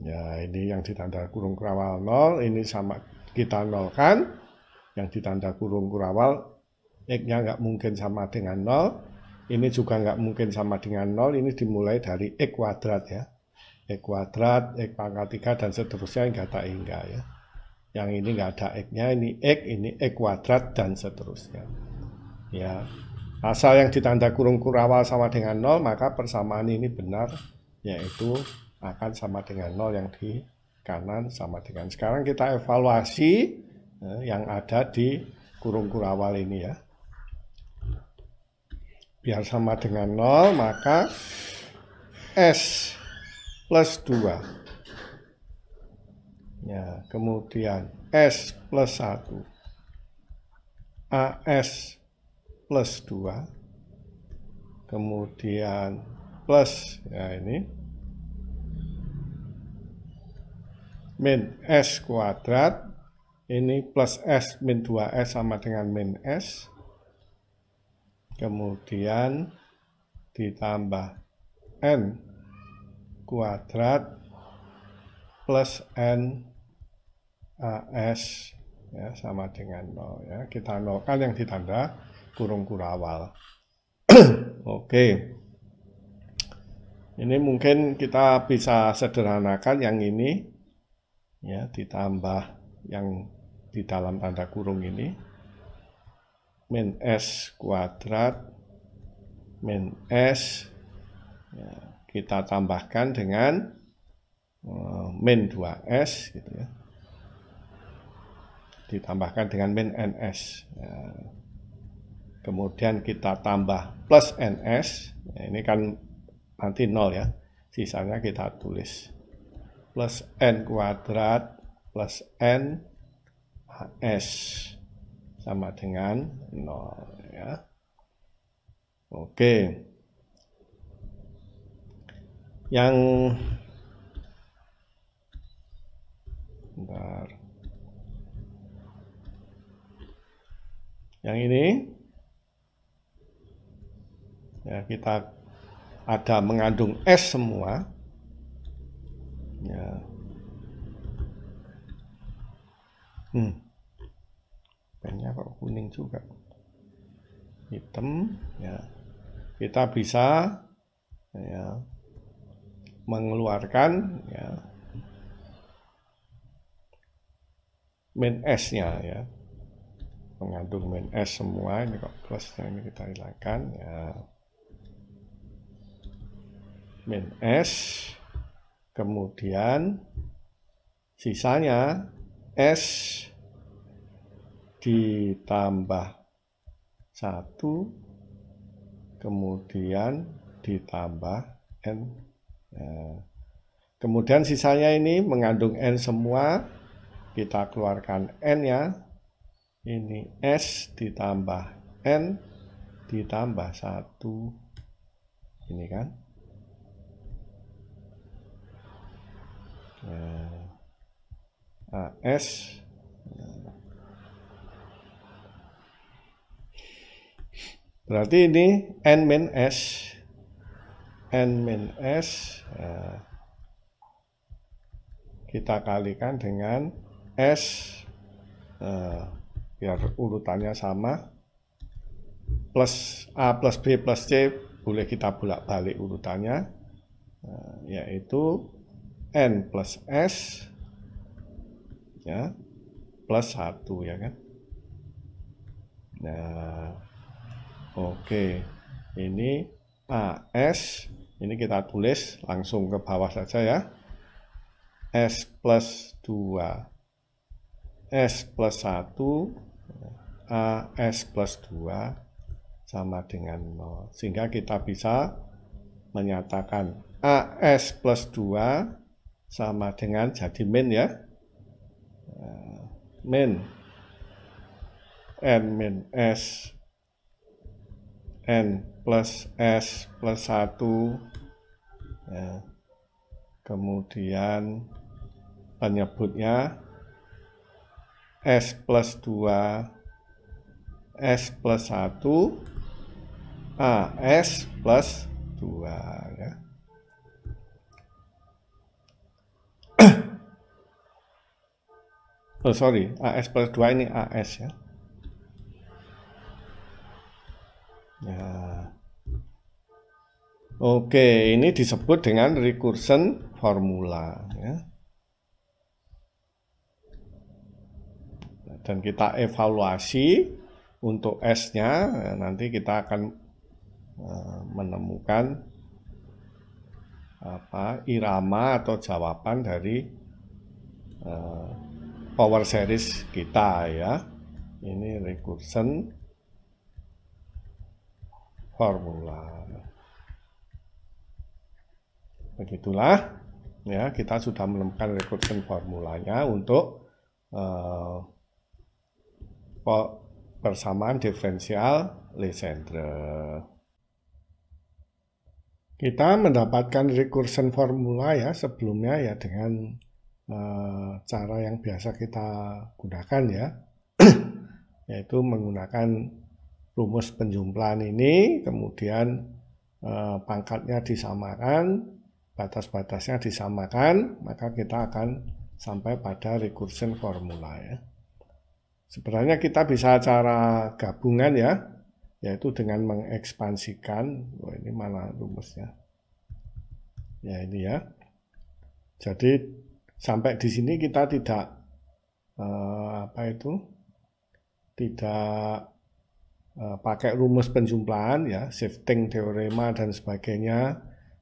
Ya, ini yang ditanda kurung kurawal 0, ini sama kita nolkan. Yang ditanda kurung kurawal, x-nya nggak mungkin sama dengan nol. Ini juga nggak mungkin sama dengan nol. ini dimulai dari x kuadrat ya. x kuadrat, x pangkat 3, dan seterusnya nggak tak hingga ya. Yang ini nggak ada x-nya, ini x, ini x kuadrat, dan seterusnya. Ya, Asal yang ditanda kurung kurawal sama dengan nol, maka persamaan ini benar, yaitu akan sama dengan nol yang di kanan sama dengan. Sekarang kita evaluasi eh, yang ada di kurung kurawal ini ya. Biar sama dengan nol, maka S plus 2 Ya, kemudian S plus 1 AS plus 2 kemudian plus ya ini min S kuadrat ini plus S min 2S sama dengan min S kemudian ditambah N kuadrat plus N AS ya, sama dengan 0 ya. Kita nolkan yang ditanda kurung kurawal. Oke. Okay. Ini mungkin kita bisa sederhanakan yang ini ya ditambah yang di dalam tanda kurung ini min s kuadrat min s ya, kita tambahkan dengan eh, min 2s gitu ya ditambahkan dengan min ns ya kemudian kita tambah plus NS, nah, ini kan nanti nol ya, sisanya kita tulis plus N kuadrat plus N HS sama dengan nol ya. Oke. Yang bentar. Yang ini ya, kita ada mengandung es semua ya hmm pennya kok kuning juga hitam ya kita bisa ya mengeluarkan ya min S-nya ya mengandung min S semua ini kok plusnya ini kita hilangkan ya min S, kemudian sisanya S ditambah 1, kemudian ditambah N. Nah, kemudian sisanya ini mengandung N semua, kita keluarkan N ya. Ini S ditambah N ditambah 1. Ini kan. Eh, AS berarti ini N min S N min S eh, kita kalikan dengan S eh, biar urutannya sama plus A plus B plus C boleh kita bolak-balik urutannya yaitu N plus S ya plus satu ya kan nah oke okay. ini AS ini kita tulis langsung ke bawah saja ya S plus dua S plus 1 AS plus dua sama dengan 0 sehingga kita bisa menyatakan AS plus dua sama dengan jadi min ya. Eh, min. N min S. N plus S plus 1. Ya. Kemudian penyebutnya S plus 2. S plus 1. a s plus 2 ya. oh sorry AS per 2 ini AS ya ya Oke, ini disebut dengan recursion formula. Ya. Dan kita evaluasi untuk S-nya, nanti kita akan eh, menemukan apa irama atau jawaban dari eh, power series kita ya. Ini recursion formula. Begitulah ya, kita sudah menemukan recursion formulanya untuk uh, persamaan diferensial Legendre. Kita mendapatkan recursion formula ya sebelumnya ya dengan Eh, cara yang biasa kita gunakan ya, yaitu menggunakan rumus penjumlahan ini, kemudian eh, pangkatnya disamakan, batas-batasnya disamakan, maka kita akan sampai pada recursion formula ya. Sebenarnya kita bisa cara gabungan ya, yaitu dengan mengekspansikan, wah ini mana rumusnya? Ya ini ya. Jadi sampai di sini kita tidak eh, apa itu tidak eh, pakai rumus penjumlahan ya shifting teorema dan sebagainya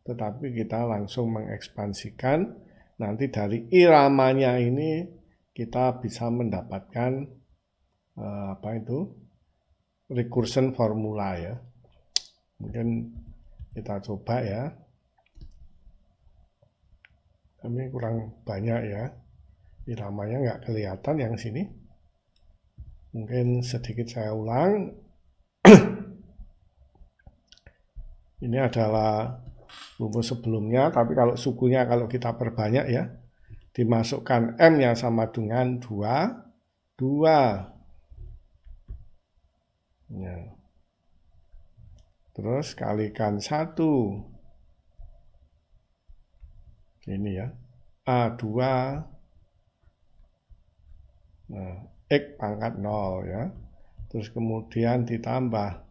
tetapi kita langsung mengekspansikan nanti dari iramanya ini kita bisa mendapatkan eh, apa itu recursion formula ya mungkin kita coba ya kami kurang banyak ya. Iramanya nggak kelihatan yang sini. Mungkin sedikit saya ulang. Ini adalah rumus sebelumnya, tapi kalau sukunya kalau kita perbanyak ya, dimasukkan M yang sama dengan 2, 2. Ya. Terus kalikan 1, ini ya A2 nah, X pangkat 0 ya terus kemudian ditambah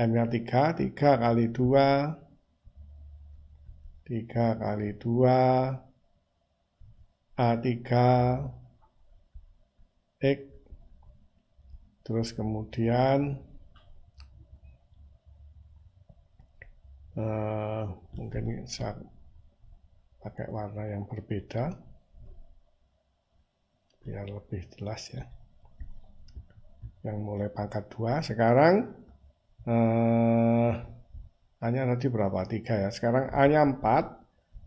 M nya 3 3 kali 2 3 kali 2 A3 X terus kemudian uh, mungkin saya pakai warna yang berbeda biar lebih jelas ya yang mulai pangkat 2 sekarang eh, A nya tadi berapa? 3 ya sekarang A nya 4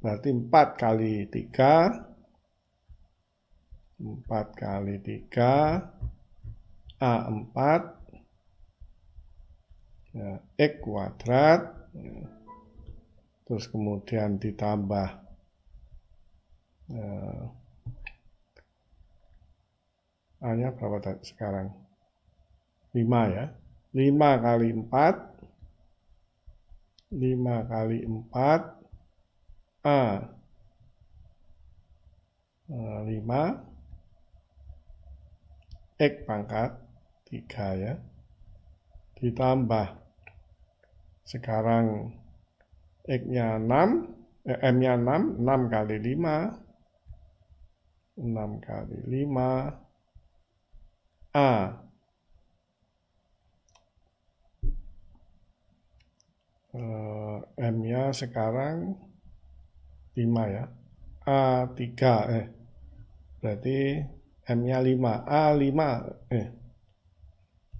berarti 4 kali 3 4 kali 3 A 4 ya, X kuadrat ya. terus kemudian ditambah uh, eh, A nya berapa sekarang 5 ya 5 kali 4 5 kali 4 A uh, 5 X pangkat 3 ya ditambah sekarang X-nya 6, eh, M-nya 6, 6 kali 5, 6 kali 5 A eh, M-nya sekarang 5 ya A3 eh berarti M-nya 5 A5 eh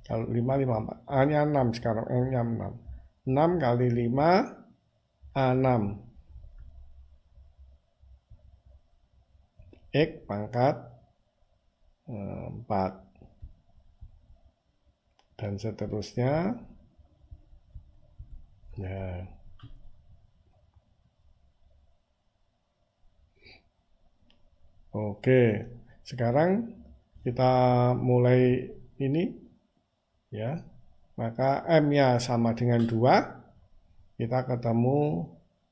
kalau 5 5 A-nya 6 sekarang M-nya 6 6 kali 5 A6 X pangkat 4 eh, dan seterusnya ya oke sekarang kita mulai ini ya maka M nya sama dengan 2 kita ketemu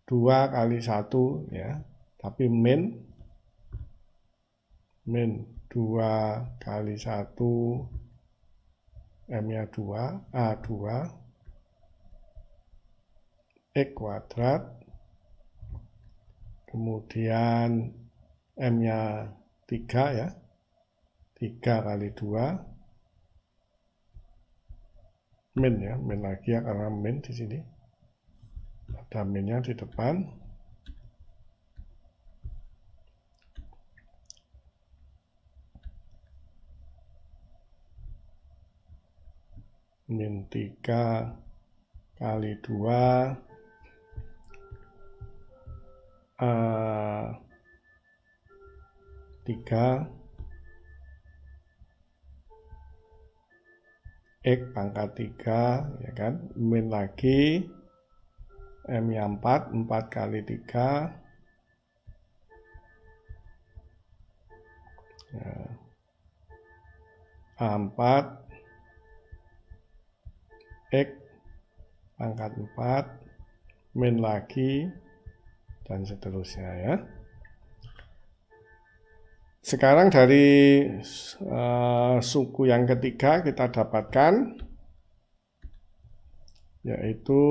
2 kali 1 ya tapi min min 2 kali 1 M-nya 2, A2 X kuadrat kemudian M-nya 3 ya 3 kali 2 min ya, min lagi ya karena min di sini ada minnya di depan min 3 kali 2 uh, 3 X pangkat 3 ya kan min lagi M yang 4 4 kali 3 ya. A4 X pangkat 4 min lagi dan seterusnya ya sekarang dari uh, suku yang ketiga kita dapatkan yaitu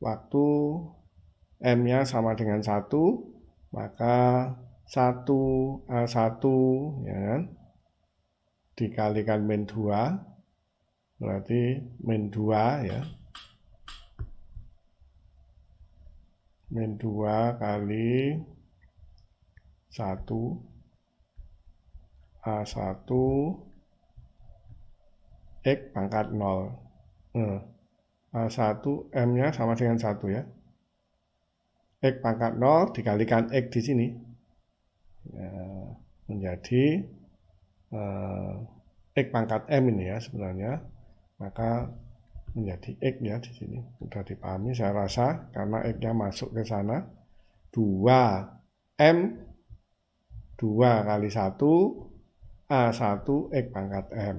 waktu M-nya sama dengan 1 maka 1 A1 ya dikalikan min 2 berarti min 2 ya min 2 kali 1 A1 X pangkat 0 hmm. A1 M nya sama dengan 1 ya X pangkat 0 dikalikan X di sini ya, menjadi uh, X pangkat M ini ya sebenarnya maka menjadi x ya di sini sudah dipahami saya rasa karena x-nya masuk ke sana 2 m 2 kali 1 a1 x pangkat m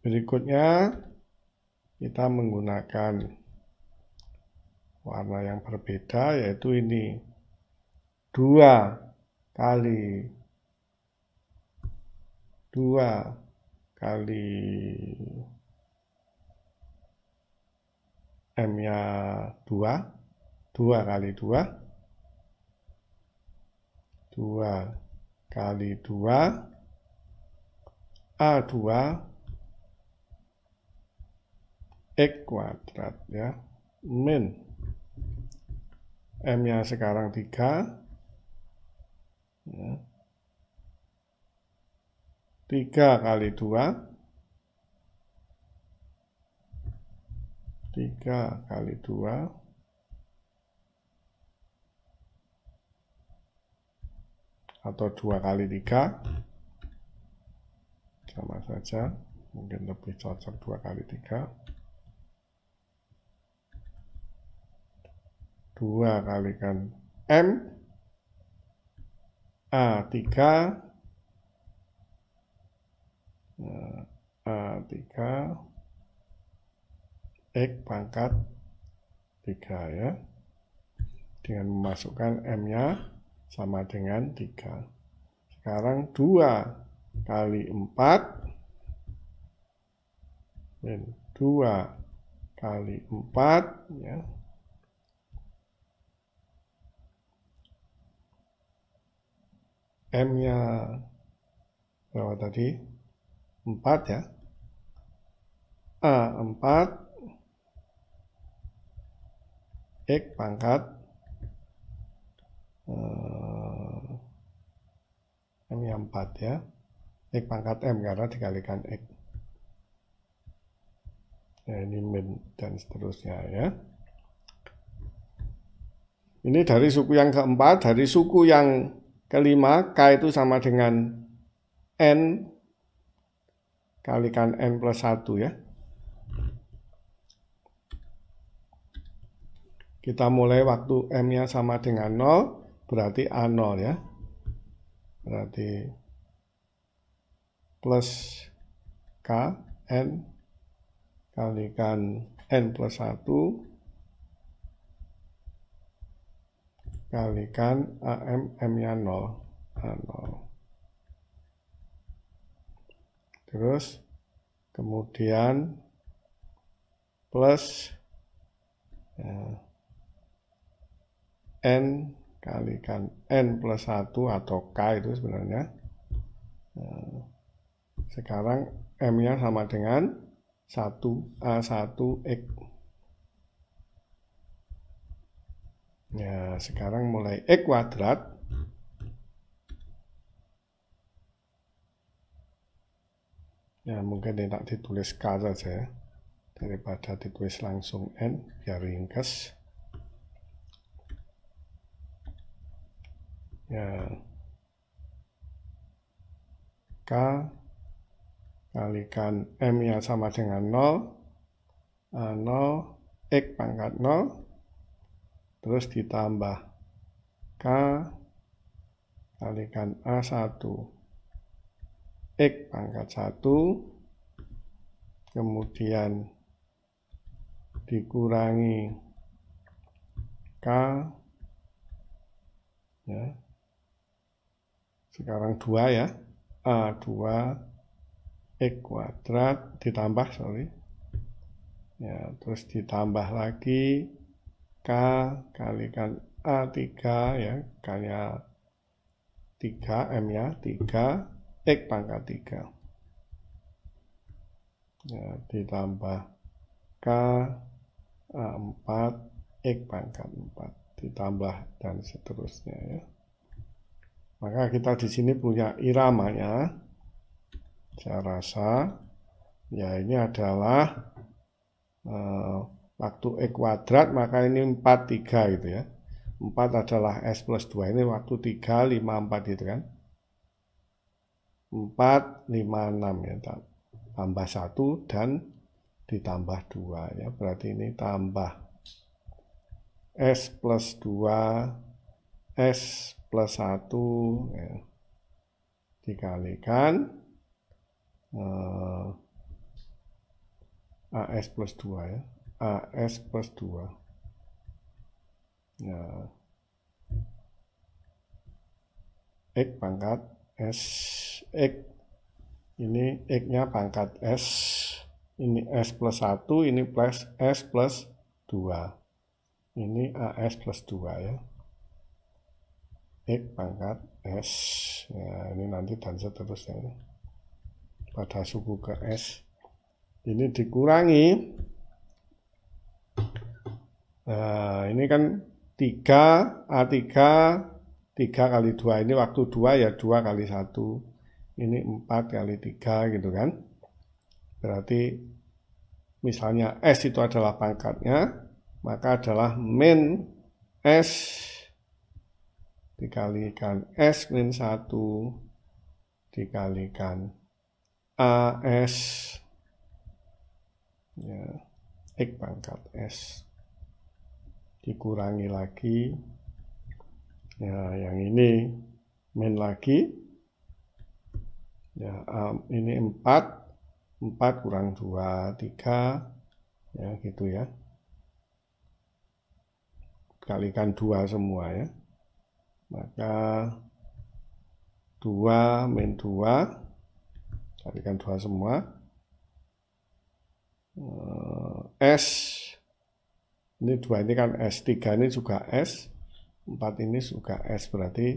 berikutnya kita menggunakan warna yang berbeda yaitu ini 2 kali 2 kali M-nya 2, 2 kali 2, 2 kali 2, A2 e kuadrat ya, min M-nya sekarang 3, ya. 3 kali 2 3 kali 2 atau 2 kali 3 sama saja mungkin lebih cocok 2 kali 3 2 kali kan M A3 A3 nah, X pangkat 3 ya dengan memasukkan M-nya sama dengan 3 sekarang 2 kali 4 dan 2 kali 4 ya M-nya berapa tadi? 4 ya. A 4 X pangkat eh, M 4 ya, ya. X pangkat M karena dikalikan X. Nah, ini min dan seterusnya ya. Ini dari suku yang keempat, dari suku yang kelima, K itu sama dengan N kalikan N plus 1 ya. Kita mulai waktu M-nya sama dengan 0, berarti A0 ya. Berarti plus K, N, kalikan N plus 1, kalikan AM, M-nya 0, A0. terus kemudian plus ya, n kalikan n plus 1 atau k itu sebenarnya nah, sekarang m nya sama dengan 1 a1 x ya sekarang mulai x kuadrat ya mungkin enak ditulis K saja daripada ditulis langsung N biar ringkas ya K kalikan M ya sama dengan 0 0 X pangkat 0 terus ditambah K kalikan A1 X pangkat 1 kemudian dikurangi K ya. sekarang 2 ya A2 X kuadrat ditambah sorry ya terus ditambah lagi K kalikan A3 ya K 3 M ya 3 X pangkat 3 ya, ditambah K A4 X pangkat 4 ditambah dan seterusnya ya maka kita di sini punya iramanya saya rasa ya ini adalah eh, waktu X kuadrat maka ini 4, 3 gitu ya 4 adalah S plus 2 ini waktu 3, 5, 4 gitu kan 4, 5, 6 ya. Tambah 1 dan ditambah 2 ya. Berarti ini tambah S plus 2, S plus 1 ya. Dikalikan eh, AS plus 2 ya. AS plus 2. Ya. X pangkat S X ini X nya pangkat S ini S plus 1 ini plus S plus 2 ini AS plus 2 ya X pangkat S ya, ini nanti dan seterusnya ya. pada suku ke S ini dikurangi nah ini kan 3 A3 tiga kali dua ini waktu dua ya dua kali satu ini empat kali tiga gitu kan berarti misalnya s itu adalah pangkatnya maka adalah min s dikalikan s min satu dikalikan as ya x pangkat s dikurangi lagi Ya, yang ini main lagi. Ya, um, ini 4 4 kurang 2, 3 ya gitu ya. Kalikan 2 semua ya. Maka 2 main 2 kalikan 2 semua. Eh, S ini 2 ini kan S3 ini juga S 4 ini juga S berarti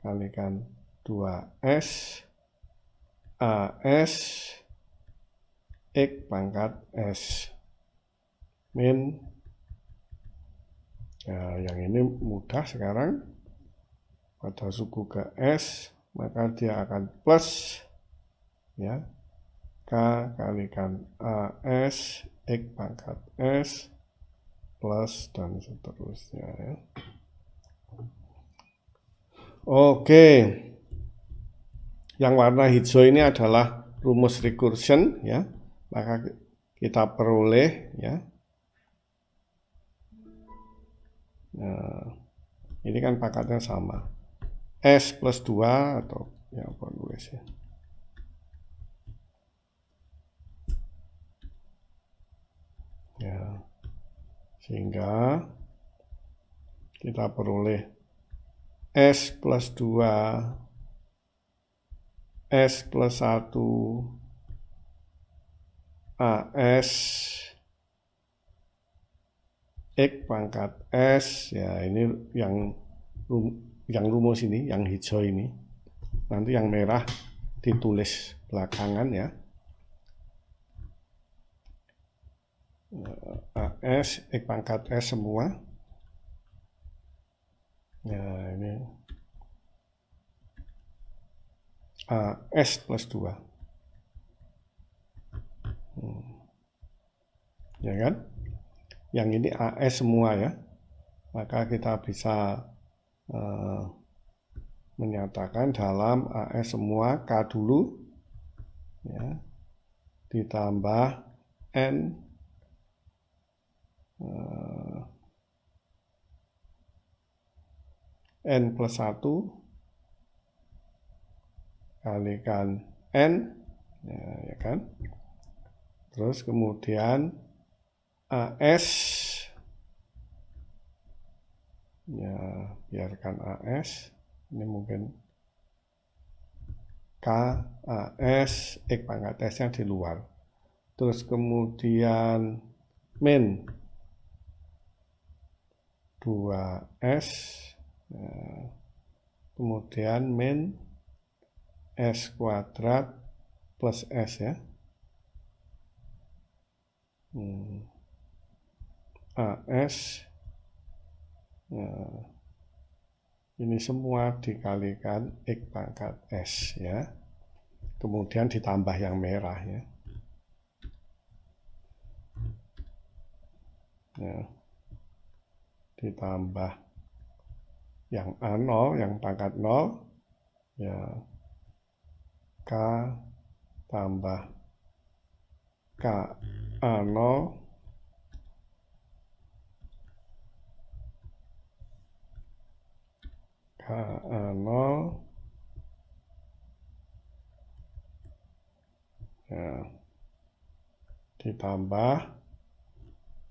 kalikan 2S AS X pangkat S min ya, yang ini mudah sekarang pada suku ke S maka dia akan plus ya K kalikan AS X pangkat S plus dan seterusnya ya. Oke. Yang warna hijau ini adalah rumus recursion ya. Maka kita peroleh ya. Nah, ini kan pakatnya sama. S plus 2 atau ya apa nulis ya. Ya. Sehingga kita peroleh S plus 2, S plus 1, AS, X pangkat S, ya ini yang yang rumus ini, yang hijau ini. Nanti yang merah ditulis belakangan ya. AS, nah, X pangkat S semua. Nah, ini AS plus 2. Hmm. Ya kan? Yang ini AS semua ya. Maka kita bisa uh, menyatakan dalam AS semua K dulu ya, ditambah N e, N plus 1 kalikan N ya, ya, kan terus kemudian AS ya biarkan AS ini mungkin KAS X eh, pangkat S yang di luar terus kemudian min 2S Eh, kemudian min S kuadrat plus S ya. Hmm. AS nah, ini semua dikalikan X pangkat S ya. Kemudian ditambah yang merah ya. Nah, ditambah yang A0 yang pangkat 0 ya K tambah K A0 K A0 ya ditambah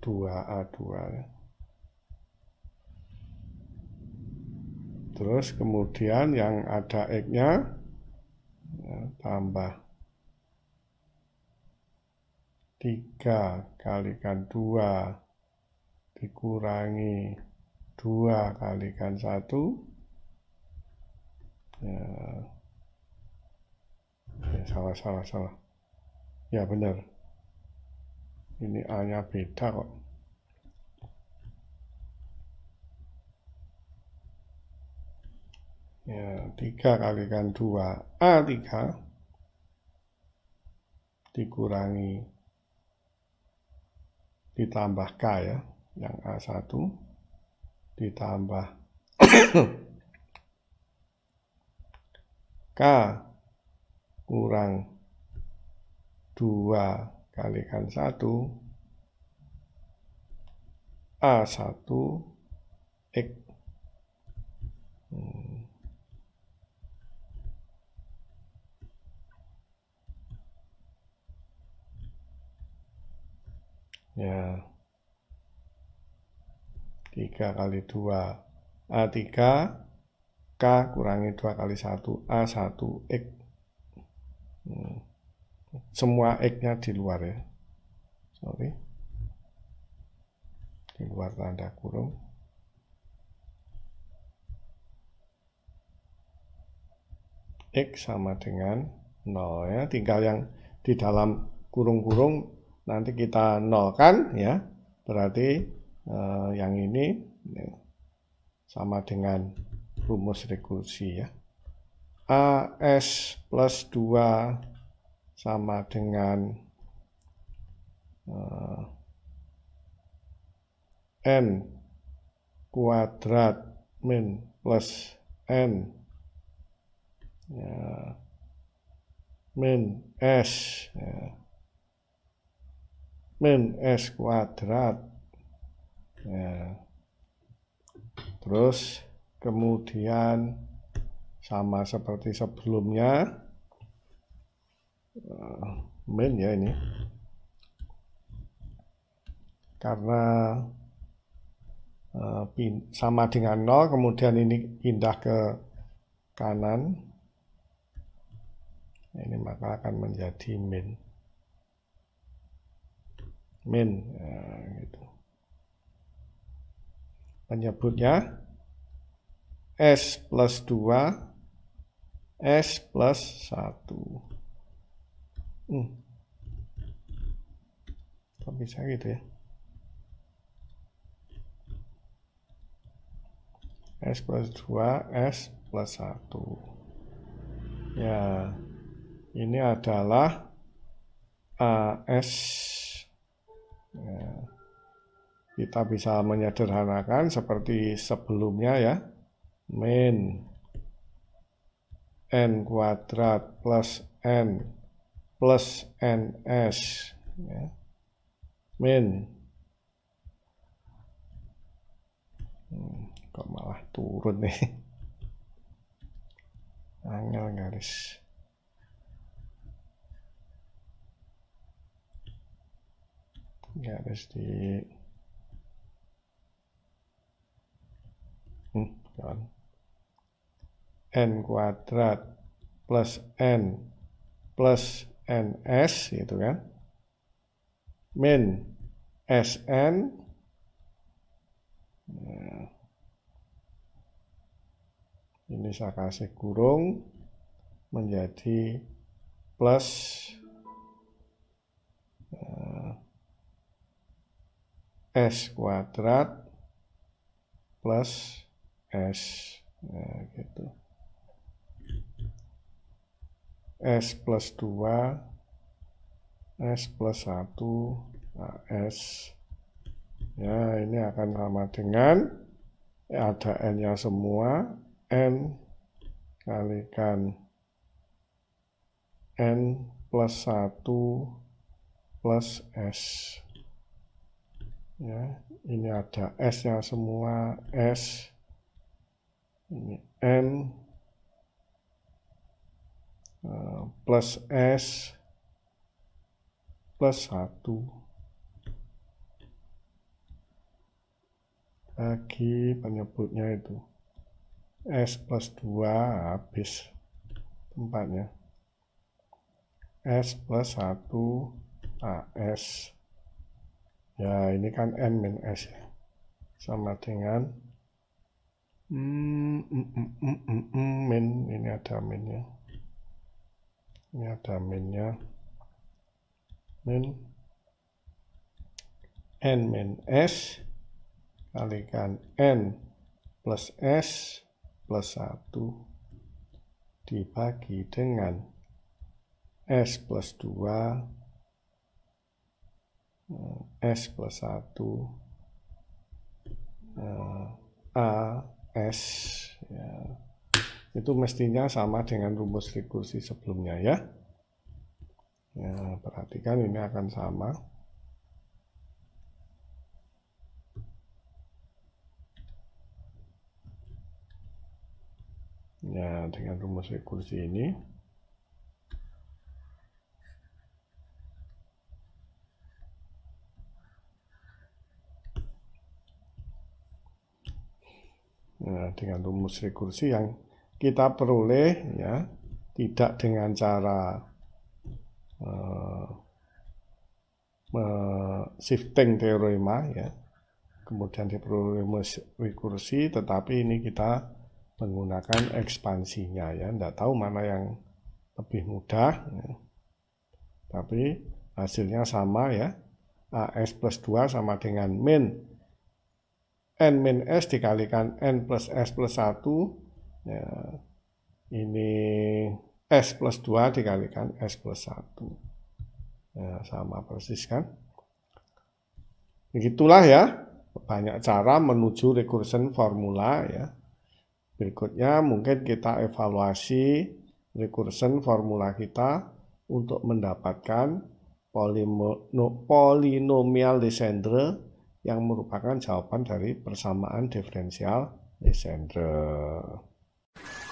2A2 ya. Terus kemudian yang ada X-nya ya, tambah 3 kalikan 2 dikurangi 2 kalikan 1 ya, ya salah salah salah ya benar ini A nya beda kok Ya, 3 kan 2 A3 dikurangi ditambah K ya, yang A1 ditambah K kurang 2 kali kan 1 A1 X. ya tiga kali dua a tiga K kurangi dua kali satu a satu X hmm. semua X nya di luar ya sorry di luar tanda kurung X sama dengan nol ya tinggal yang di dalam kurung-kurung nanti kita nolkan ya berarti eh, yang ini ya, sama dengan rumus rekursi ya AS plus 2 sama dengan eh, N kuadrat min plus N ya, min S ya min S kuadrat ya. terus kemudian sama seperti sebelumnya eh, min ya ini karena eh, sama dengan 0 kemudian ini pindah ke kanan ini maka akan menjadi min min ya, nah, gitu. penyebutnya S plus 2 S plus 1 hmm. kok bisa gitu ya S plus 2 S plus 1 ya ini adalah AS Ya. Kita bisa menyederhanakan seperti sebelumnya ya. Min n kuadrat plus n plus ns ya. min hmm, kok malah turun nih angel garis ya pasti hmm, n kuadrat plus n plus ns gitu kan min sn nah, ini saya kasih kurung menjadi plus uh, S kuadrat plus S nah, gitu. S plus 2 S plus 1 nah, S ya ini akan sama dengan ya ada N nya semua N kalikan N plus 1 plus S ya ini ada S nya semua S ini N eh, plus S plus 1 lagi penyebutnya itu S plus 2 habis tempatnya S plus 1 AS nah, Ya, ini kan N min S ya. Sama dengan mm, mm, mm, mm, mm, mm, min. Ini ada minnya. Ini ada minnya. Min. N min S. Kalikan N plus S plus 1 dibagi dengan S plus 2 Eh, S plus 1 eh, A S ya. itu mestinya sama dengan rumus rekursi sebelumnya ya. ya perhatikan ini akan sama ya dengan rumus rekursi ini Nah, dengan rumus rekursi yang kita peroleh ya tidak dengan cara uh, uh, shifting teorema ya kemudian diperoleh rumus rekursi tetapi ini kita menggunakan ekspansinya ya tidak tahu mana yang lebih mudah ya. tapi hasilnya sama ya AS plus 2 sama dengan min N min S dikalikan N plus S plus 1 ya, ini S plus 2 dikalikan S plus 1 ya, sama persis kan begitulah ya banyak cara menuju recursion formula ya berikutnya mungkin kita evaluasi recursion formula kita untuk mendapatkan polinomial descendre yang merupakan jawaban dari persamaan diferensial Legendre.